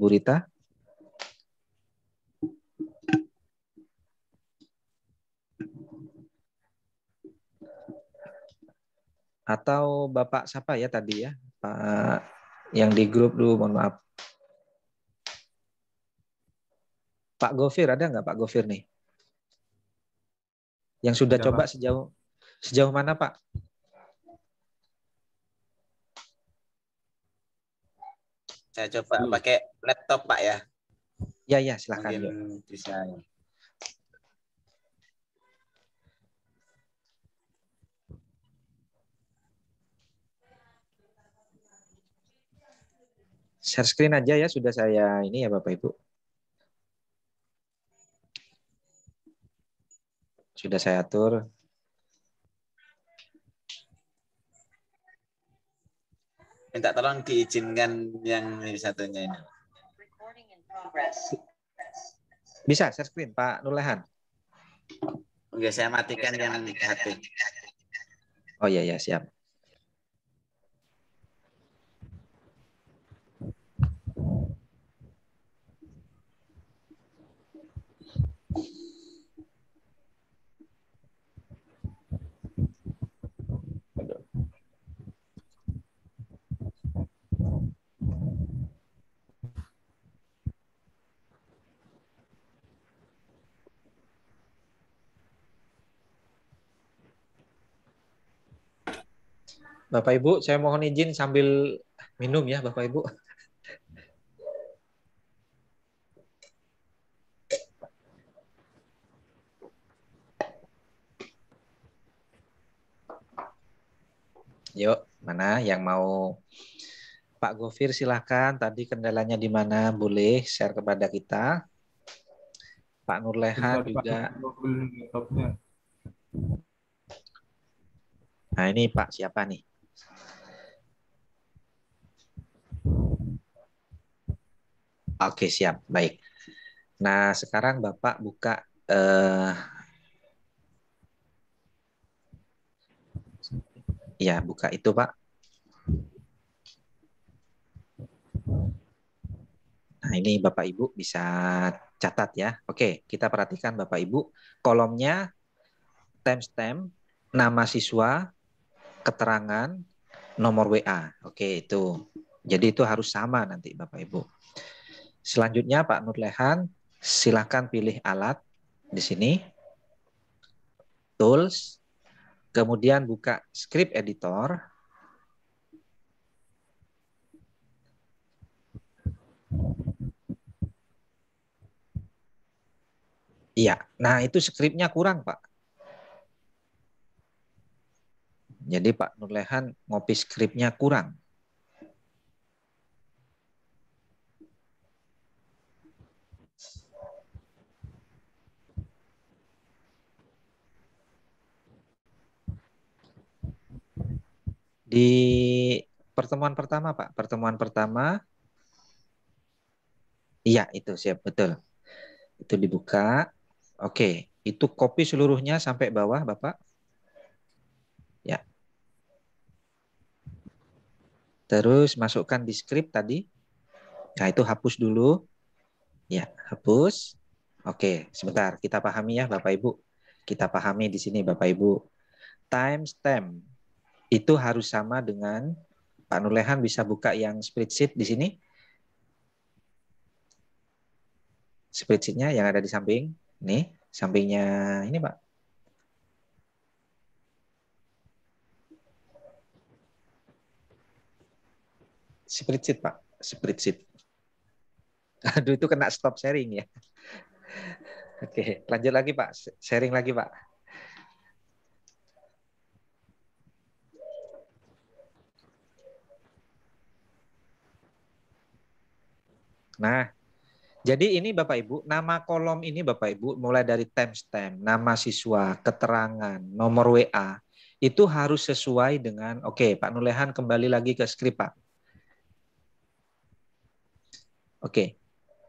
Bu eh, Rita. Atau Bapak siapa ya tadi ya, Pak yang di grup dulu, mohon maaf. Pak Gofir ada nggak Pak Gofir nih? yang sudah coba sejauh sejauh mana Pak? Saya coba hmm. pakai laptop Pak ya. Ya ya silakan. Ya. bisa. Share screen aja ya sudah saya ini ya Bapak Ibu. Sudah saya atur. Minta tolong diizinkan yang satunya ini. Bisa, share screen Pak Nulehan. Oke, saya matikan yang HP. Oh iya, iya, siap. Bapak Ibu, saya mohon izin sambil minum ya Bapak Ibu. Yuk, mana yang mau Pak Gofir silahkan. Tadi kendalanya di mana? Boleh share kepada kita. Pak Nurleha juga. Nah ini Pak siapa nih? Oke, siap. Baik. Nah, sekarang Bapak buka eh, ya buka itu pak nah ini bapak ibu bisa catat ya oke kita perhatikan bapak ibu kolomnya timestamp nama siswa keterangan nomor wa oke itu jadi itu harus sama nanti bapak ibu Selanjutnya Pak Nurlehan, silakan pilih alat di sini. Tools, kemudian buka script editor. Iya, nah itu skripnya kurang Pak. Jadi Pak Nurlehan ngopi skripnya kurang. di pertemuan pertama Pak, pertemuan pertama Iya, itu siap, betul. Itu dibuka. Oke, itu kopi seluruhnya sampai bawah, Bapak. Ya. Terus masukkan di script tadi. Nah, itu hapus dulu. Ya, hapus. Oke, sebentar. Kita pahami ya, Bapak Ibu. Kita pahami di sini, Bapak Ibu. Timestamp itu harus sama dengan Pak Nulehan bisa buka yang spreadsheet di sini. Spreadsheetnya yang ada di samping, nih sampingnya ini Pak. Spreadsheet Pak, spreadsheet. Aduh itu kena stop sharing ya. Oke, lanjut lagi Pak, sharing lagi Pak. Nah, jadi ini Bapak Ibu, nama kolom ini Bapak Ibu mulai dari timestamp, nama siswa, keterangan, nomor WA, itu harus sesuai dengan, oke okay, Pak Nulehan kembali lagi ke skrip Pak. Oke, okay.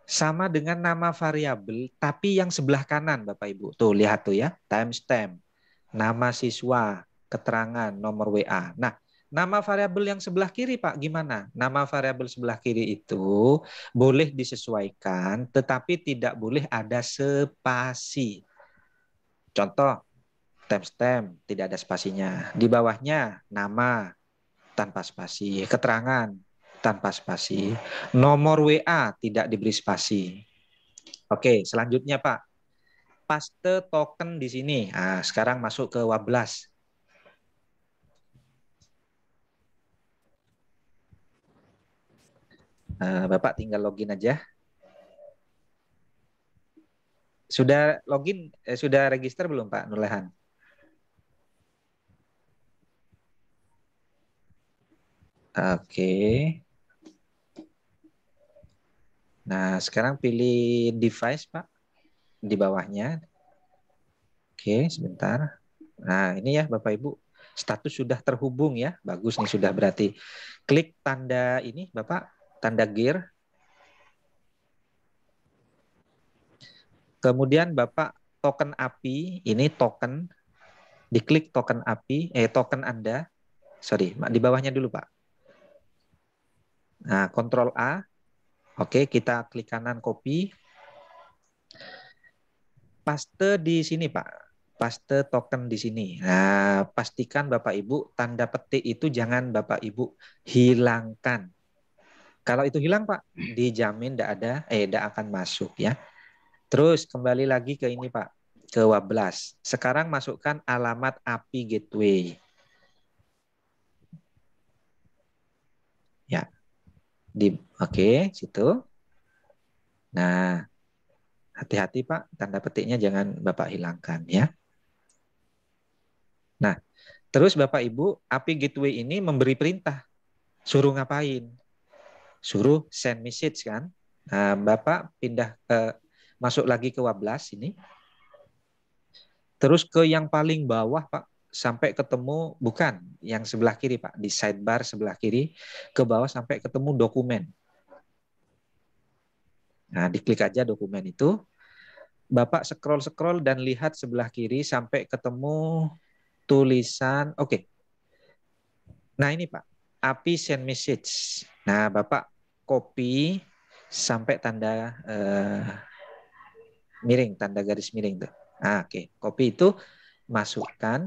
sama dengan nama variabel, tapi yang sebelah kanan Bapak Ibu. Tuh, lihat tuh ya, timestamp, nama siswa, keterangan, nomor WA. Nah, nama variabel yang sebelah kiri, Pak, gimana? Nama variabel sebelah kiri itu boleh disesuaikan, tetapi tidak boleh ada spasi. Contoh, timestamp tidak ada spasinya. Di bawahnya nama tanpa spasi, keterangan tanpa spasi, nomor WA tidak diberi spasi. Oke, selanjutnya Pak. Paste token di sini. Nah, sekarang masuk ke 12 Eh, Bapak tinggal login aja. Sudah login, eh, sudah register belum Pak Nurlehan? Oke. Okay. Nah, sekarang pilih device, Pak. Di bawahnya. Oke, okay, sebentar. Nah, ini ya Bapak Ibu. Status sudah terhubung ya. Bagus nih, sudah berarti. Klik tanda ini, Bapak tanda gear. Kemudian Bapak token API, ini token, diklik token API, eh token Anda, sorry, di bawahnya dulu Pak. Nah, kontrol A, oke kita klik kanan copy. Paste di sini Pak, paste token di sini. Nah, pastikan Bapak Ibu tanda petik itu jangan Bapak Ibu hilangkan. Kalau itu hilang Pak, dijamin tidak ada, eh tidak akan masuk ya. Terus kembali lagi ke ini Pak, ke Wablas. Sekarang masukkan alamat API gateway. Ya. Di oke, okay, situ. Nah, hati-hati Pak, tanda petiknya jangan Bapak hilangkan ya. Nah, terus Bapak Ibu, API gateway ini memberi perintah suruh ngapain suruh send message kan. Nah, Bapak pindah ke masuk lagi ke Wablas ini. Terus ke yang paling bawah, Pak, sampai ketemu bukan yang sebelah kiri, Pak, di sidebar sebelah kiri ke bawah sampai ketemu dokumen. Nah, diklik aja dokumen itu. Bapak scroll-scroll dan lihat sebelah kiri sampai ketemu tulisan, oke. Okay. Nah, ini Pak, API send message. Nah, Bapak kopi sampai tanda uh, miring, tanda garis miring tuh. Nah, oke, okay. copy itu masukkan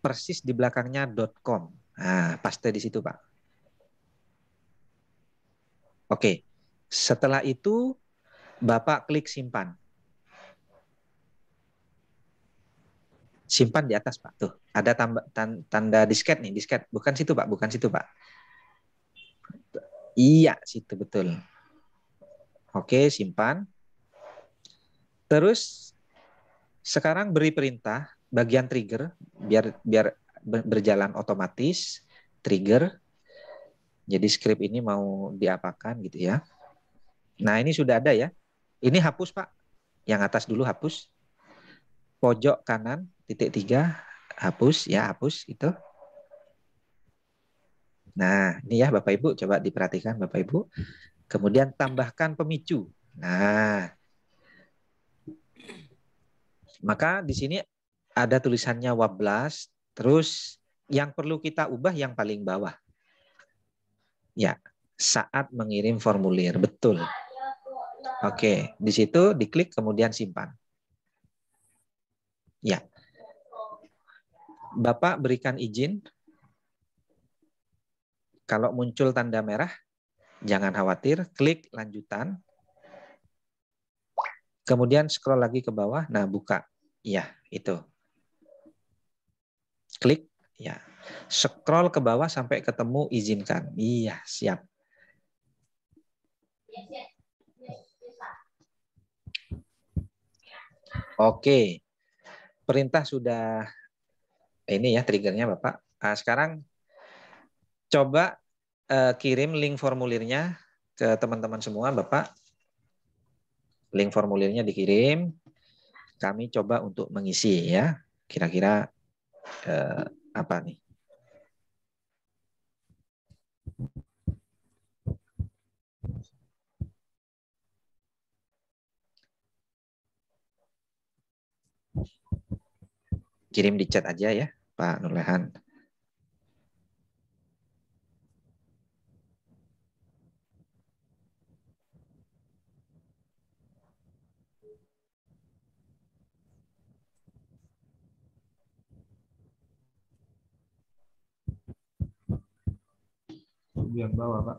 persis di belakangnya .com. Nah, paste di situ, Pak. Oke. Okay. Setelah itu Bapak klik simpan. Simpan di atas, Pak. Tuh, ada tanda, tanda disket nih, disket. Bukan situ, Pak. Bukan situ, Pak Iya, situ betul. Oke, simpan. Terus sekarang beri perintah bagian trigger biar biar berjalan otomatis trigger. Jadi script ini mau diapakan gitu ya. Nah, ini sudah ada ya. Ini hapus, Pak. Yang atas dulu hapus. Pojok kanan titik tiga hapus ya, hapus itu. Nah, ini ya Bapak Ibu coba diperhatikan Bapak Ibu. Kemudian tambahkan pemicu. Nah, maka di sini ada tulisannya wablas, terus yang perlu kita ubah yang paling bawah. Ya, saat mengirim formulir, betul. Oke, di situ diklik kemudian simpan. Ya. Bapak berikan izin kalau muncul tanda merah, jangan khawatir, klik lanjutan. Kemudian scroll lagi ke bawah, nah buka. Ya, itu. Klik, ya. Scroll ke bawah sampai ketemu izinkan. Iya, siap. Oke. Perintah sudah ini ya triggernya Bapak. Nah, sekarang coba Eh, kirim link formulirnya ke teman-teman semua, Bapak. Link formulirnya dikirim. Kami coba untuk mengisi ya. Kira-kira eh, apa nih? kirim di chat aja ya Pak Nurlehan. bagian bawah, Pak.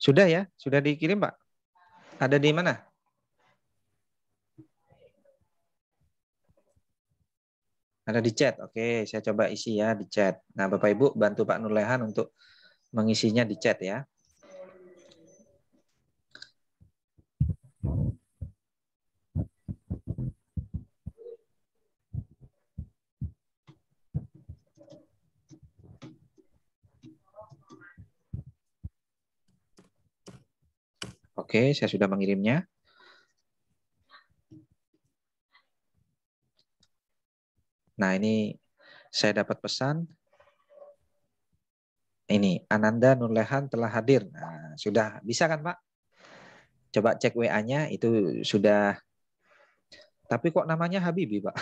Sudah ya? Sudah dikirim, Pak? Ada di mana? Ada di chat. Oke, saya coba isi ya di chat. Nah, Bapak Ibu bantu Pak Nurlehan untuk mengisinya di chat ya. Oke, saya sudah mengirimnya. Nah, ini saya dapat pesan. Ini, Ananda Nurlehan telah hadir. Nah, sudah bisa kan, Pak? Coba cek WA-nya, itu sudah. Tapi kok namanya Habibi, Pak?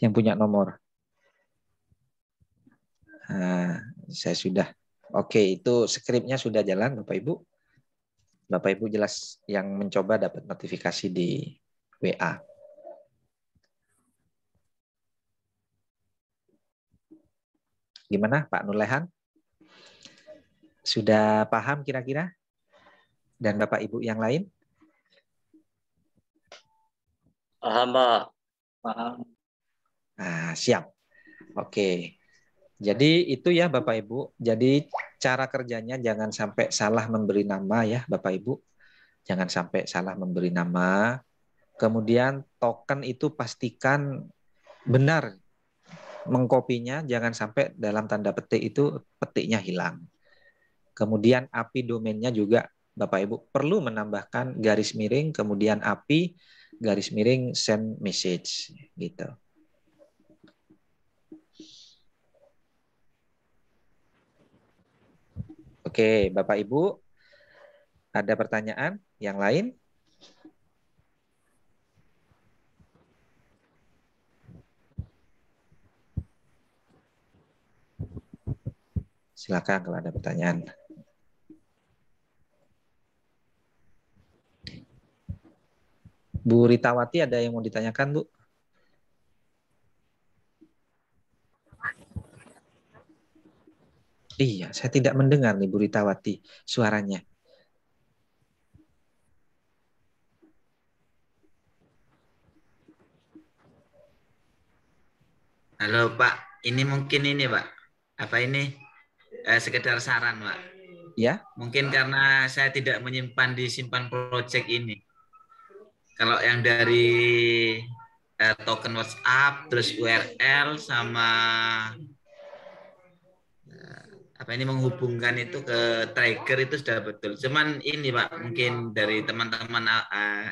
Yang punya nomor. Nah, saya sudah Oke, itu skripnya sudah jalan Bapak Ibu. Bapak Ibu jelas yang mencoba dapat notifikasi di WA. Gimana Pak Nulehan? Sudah paham kira-kira? Dan Bapak Ibu yang lain? Paham, Pak. Paham. Nah, siap. Oke. Jadi itu ya Bapak Ibu. Jadi cara kerjanya jangan sampai salah memberi nama ya Bapak Ibu. Jangan sampai salah memberi nama. Kemudian token itu pastikan benar mengkopinya jangan sampai dalam tanda petik itu petiknya hilang. Kemudian API domainnya juga Bapak Ibu perlu menambahkan garis miring kemudian API garis miring send message gitu. Oke, Bapak Ibu, ada pertanyaan yang lain? Silakan kalau ada pertanyaan. Bu Ritawati ada yang mau ditanyakan, Bu? Iya, saya tidak mendengar nih Bu Ritawati suaranya. Halo Pak, ini mungkin ini Pak, apa ini eh, sekedar saran Pak? Ya. Mungkin karena saya tidak menyimpan di simpan project ini. Kalau yang dari eh, token WhatsApp, terus URL sama apa ini menghubungkan itu ke trigger itu sudah betul. Cuman ini Pak mungkin dari teman-teman uh,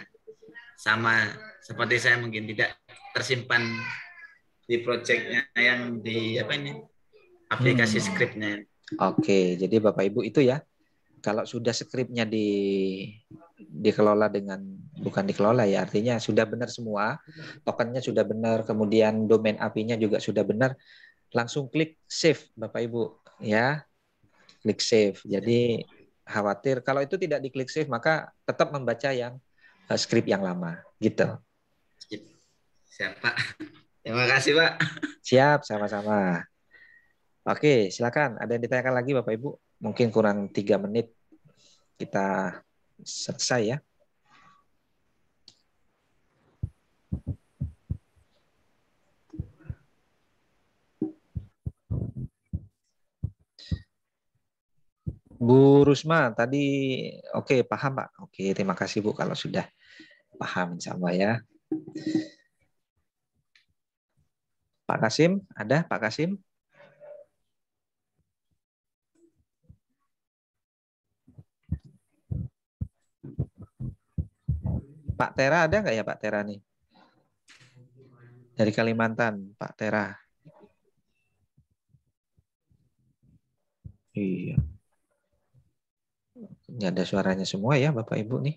sama seperti saya mungkin tidak tersimpan di projectnya yang di apa ini aplikasi hmm. skripnya. Oke, jadi Bapak Ibu itu ya kalau sudah skripnya di dikelola dengan bukan dikelola ya artinya sudah benar semua tokennya sudah benar kemudian domain apinya juga sudah benar langsung klik save Bapak Ibu ya klik save. Ya. Jadi khawatir kalau itu tidak diklik save maka tetap membaca yang uh, eh, skrip yang lama gitu. Siap Pak. Terima kasih Pak. Siap sama-sama. Oke silakan. Ada yang ditanyakan lagi Bapak Ibu? Mungkin kurang tiga menit kita selesai ya. Bu Rusma, tadi oke okay, paham Pak. Oke, okay, terima kasih Bu kalau sudah paham sama ya. Pak Kasim, ada Pak Kasim? Pak Tera ada nggak ya Pak Tera nih? Dari Kalimantan, Pak Tera. Iya nggak ada suaranya semua ya Bapak Ibu nih.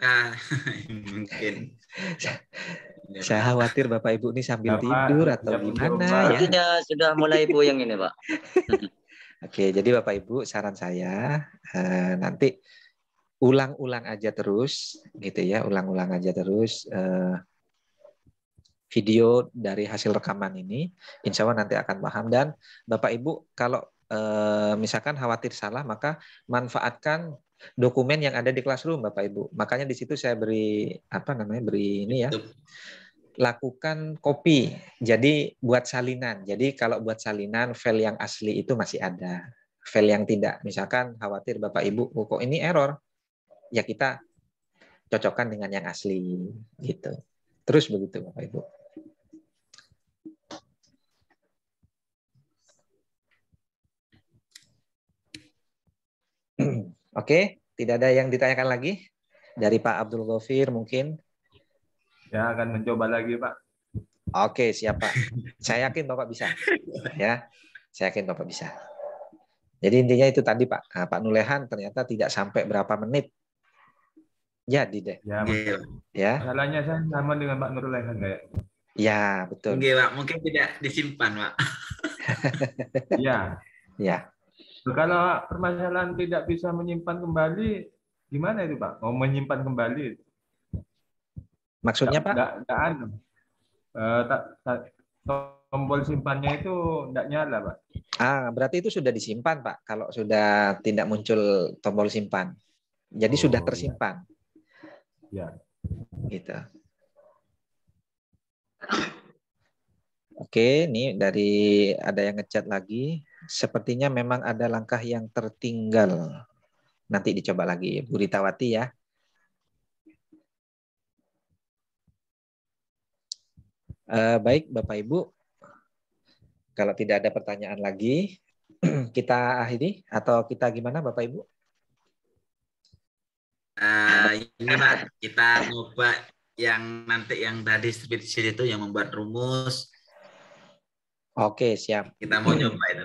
Ah, mungkin. Saya khawatir Bapak Ibu nih sambil Bapak, tidur atau ya, gimana ya. Sudah sudah mulai ibu yang ini, Pak. Oke, jadi Bapak Ibu saran saya eh, nanti ulang-ulang aja terus gitu ya, ulang-ulang aja terus eh, video dari hasil rekaman ini, insya Allah nanti akan paham dan Bapak Ibu kalau Eh, misalkan khawatir salah maka manfaatkan dokumen yang ada di classroom Bapak Ibu. Makanya di situ saya beri apa namanya beri ini ya. Lakukan kopi. Jadi buat salinan. Jadi kalau buat salinan file yang asli itu masih ada. File yang tidak misalkan khawatir Bapak Ibu oh, kok ini error. Ya kita cocokkan dengan yang asli gitu. Terus begitu Bapak Ibu. Oke, tidak ada yang ditanyakan lagi dari Pak Abdul Ghafir mungkin. Ya, akan mencoba lagi, Pak. Oke, siapa? Saya yakin Bapak bisa. Ya. Saya yakin Bapak bisa. Jadi intinya itu tadi, Pak. Nah, Pak Nulehan ternyata tidak sampai berapa menit jadi deh. Ya, iya. ya. Masalahnya saya sama dengan Pak Nulehan ya. ya, betul. Oke, Pak. Mungkin tidak disimpan, Pak. ya. Ya. Kalau permasalahan tidak bisa menyimpan kembali, gimana itu Pak? Mau menyimpan kembali? Maksudnya Pak? Tidak ada. Eh, tombol simpannya itu tidak nyala Pak. Ah, berarti itu sudah disimpan Pak. Kalau sudah tidak muncul tombol simpan, jadi oh, sudah iya. tersimpan. Ya. ya. Gitu. Oke, ini dari ada yang ngechat lagi sepertinya memang ada langkah yang tertinggal. Nanti dicoba lagi Bu Ritawati ya. Uh, baik Bapak Ibu, kalau tidak ada pertanyaan lagi, kita akhiri atau kita gimana Bapak Ibu? Uh, ya Pak, kita coba yang nanti yang tadi speed itu yang membuat rumus. Oke, siap. Kita mau nyoba itu.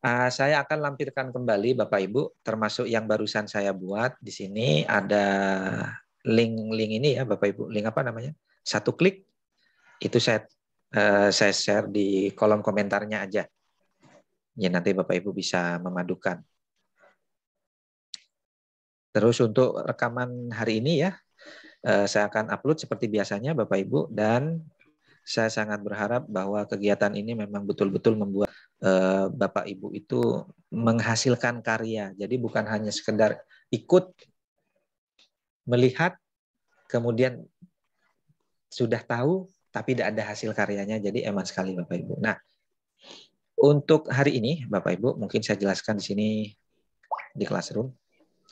Uh, saya akan lampirkan kembali Bapak Ibu, termasuk yang barusan saya buat di sini ada link-link ini ya Bapak Ibu, link apa namanya? Satu klik itu saya uh, saya share di kolom komentarnya aja. Ya nanti Bapak Ibu bisa memadukan. Terus untuk rekaman hari ini ya, uh, saya akan upload seperti biasanya Bapak Ibu dan saya sangat berharap bahwa kegiatan ini memang betul-betul membuat Eh, Bapak Ibu itu menghasilkan karya. Jadi bukan hanya sekedar ikut melihat kemudian sudah tahu tapi tidak ada hasil karyanya jadi emang sekali Bapak Ibu. Nah, untuk hari ini Bapak Ibu mungkin saya jelaskan di sini di classroom.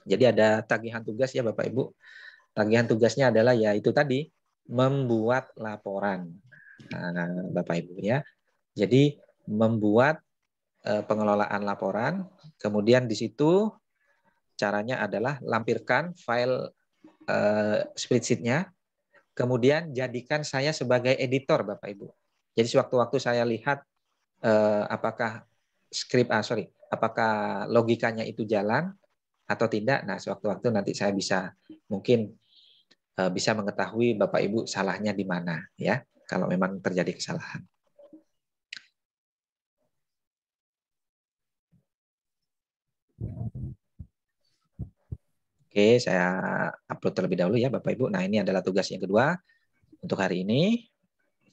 Jadi ada tagihan tugas ya Bapak Ibu. Tagihan tugasnya adalah ya itu tadi membuat laporan. Nah, Bapak Ibu ya. Jadi membuat eh, pengelolaan laporan. Kemudian di situ caranya adalah lampirkan file eh, spreadsheet-nya. Kemudian jadikan saya sebagai editor, Bapak Ibu. Jadi sewaktu-waktu saya lihat eh, apakah script ah sorry, apakah logikanya itu jalan atau tidak. Nah, sewaktu-waktu nanti saya bisa mungkin bisa mengetahui Bapak Ibu salahnya di mana ya kalau memang terjadi kesalahan. Oke, saya upload terlebih dahulu ya Bapak Ibu. Nah, ini adalah tugas yang kedua untuk hari ini.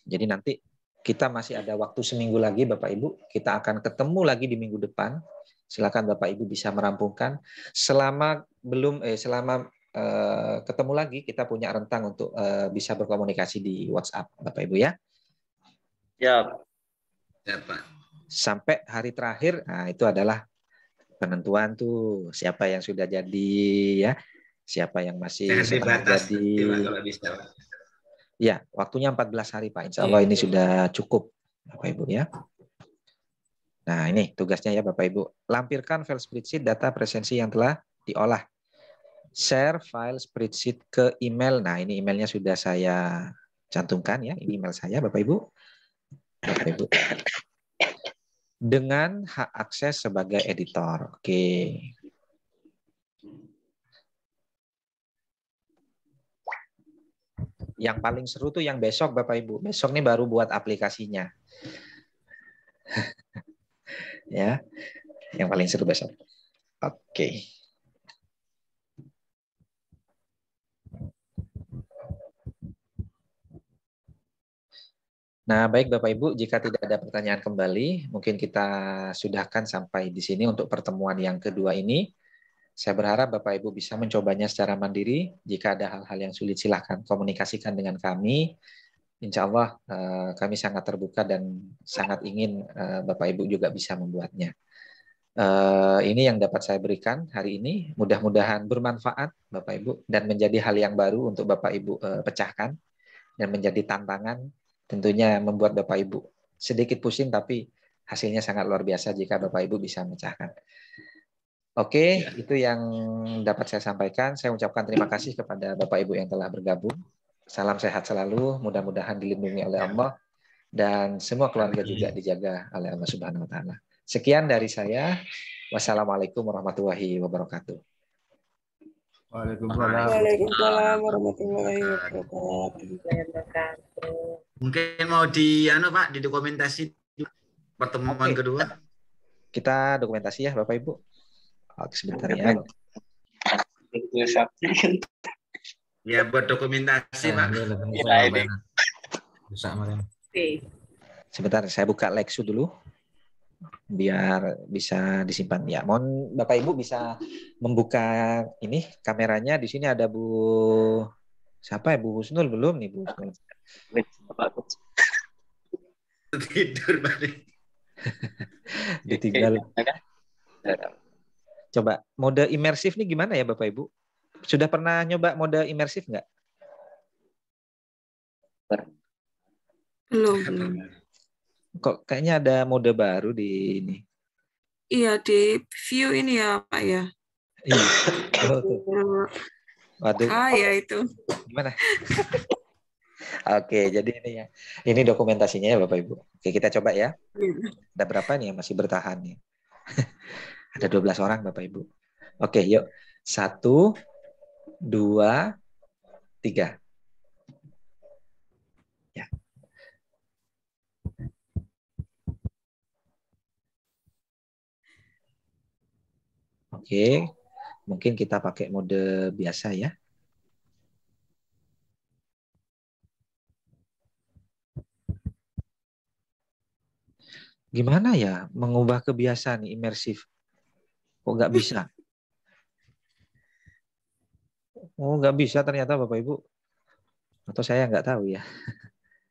Jadi nanti kita masih ada waktu seminggu lagi Bapak Ibu. Kita akan ketemu lagi di minggu depan. Silakan Bapak Ibu bisa merampungkan selama belum eh selama eh, ketemu lagi kita punya rentang untuk eh, bisa berkomunikasi di WhatsApp Bapak Ibu ya. Ya. Ya, Pak. Sampai hari terakhir, nah itu adalah penentuan tuh siapa yang sudah jadi ya, siapa yang masih sudah jadi. Ya, waktunya 14 hari Pak. Insya Allah iya. ini sudah cukup Bapak Ibu ya. Nah ini tugasnya ya Bapak Ibu. Lampirkan file spreadsheet data presensi yang telah diolah. Share file spreadsheet ke email. Nah ini emailnya sudah saya cantumkan ya. Ini email saya Bapak Ibu. Bapak Ibu dengan hak akses sebagai editor. Oke. Yang paling seru tuh yang besok Bapak Ibu. Besok nih baru buat aplikasinya. ya. Yang paling seru besok. Oke. Okay. Nah, baik Bapak Ibu, jika tidak ada pertanyaan kembali, mungkin kita sudahkan sampai di sini untuk pertemuan yang kedua ini. Saya berharap Bapak Ibu bisa mencobanya secara mandiri. Jika ada hal-hal yang sulit, silahkan komunikasikan dengan kami. Insya Allah eh, kami sangat terbuka dan sangat ingin eh, Bapak Ibu juga bisa membuatnya. Eh, ini yang dapat saya berikan hari ini. Mudah-mudahan bermanfaat Bapak Ibu dan menjadi hal yang baru untuk Bapak Ibu pecahkan dan menjadi tantangan tentunya membuat Bapak Ibu sedikit pusing tapi hasilnya sangat luar biasa jika Bapak Ibu bisa mencahkan. Oke, ya. itu yang dapat saya sampaikan. Saya ucapkan terima kasih kepada Bapak Ibu yang telah bergabung. Salam sehat selalu, mudah-mudahan dilindungi oleh iya. Allah dan semua keluarga juga dijaga oleh Allah Subhanahu wa taala. Sekian dari saya. Wassalamualaikum warahmatullahi wabarakatuh. Waalaikumsalam. Waalaikumsalam warahmatullahi wabarakatuh. Mungkin mau di anu Pak, didokumentasi pertemuan okay. kedua. Kita dokumentasi ya Bapak Ibu. Oke, sebentar ya. Ya buat dokumentasi Pak. Ya, Sebentar, saya buka Lexu dulu biar bisa disimpan ya mohon bapak ibu bisa membuka ini kameranya di sini ada bu siapa ya bu Husnul belum nih bu Husnul tidur Di ditinggal coba mode imersif nih gimana ya bapak ibu sudah pernah nyoba mode imersif nggak belum kok kayaknya ada mode baru di ini. Iya di view ini ya Pak ya. Iya. Waduh. Ah ya itu. Gimana? Oke, jadi ini ya. Ini dokumentasinya ya Bapak Ibu. Oke, kita coba ya. Iya. Ada berapa nih yang masih bertahan nih? Ada 12 orang Bapak Ibu. Oke, yuk. Satu, dua, tiga. Oke, mungkin kita pakai mode biasa ya. Gimana ya mengubah kebiasaan imersif? Kok nggak bisa? Oh nggak bisa ternyata Bapak Ibu. Atau saya nggak tahu ya.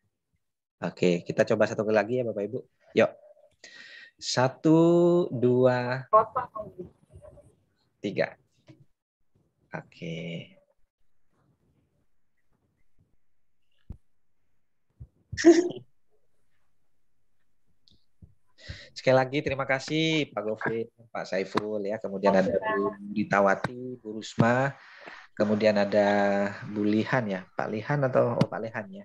Oke, kita coba satu lagi ya Bapak Ibu. Yuk. Satu, dua tiga. Oke. Sekali lagi terima kasih Pak Gofi, Pak Saiful ya, kemudian ada Bu Ditawati, Bu Rusma, kemudian ada Bu Lihan ya, Pak Lihan atau oh, Pak Lihan ya.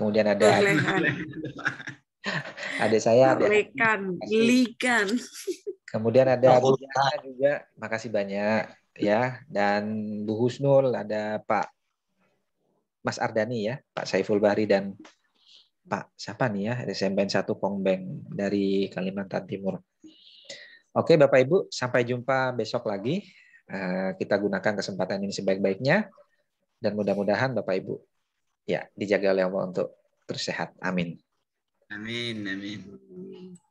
Kemudian ada Lihan. ada saya ada ya. Likan. Kemudian ada oh, Bu Yana juga, makasih banyak ya. Dan Bu Husnul, ada Pak Mas Ardani ya, Pak Saiful Bahri dan Pak siapa nih ya, SMPN 1 Pongbeng dari Kalimantan Timur. Oke Bapak Ibu, sampai jumpa besok lagi. Eh, kita gunakan kesempatan ini sebaik-baiknya dan mudah-mudahan Bapak Ibu ya dijaga oleh Allah untuk terus Amin. Amin, amin.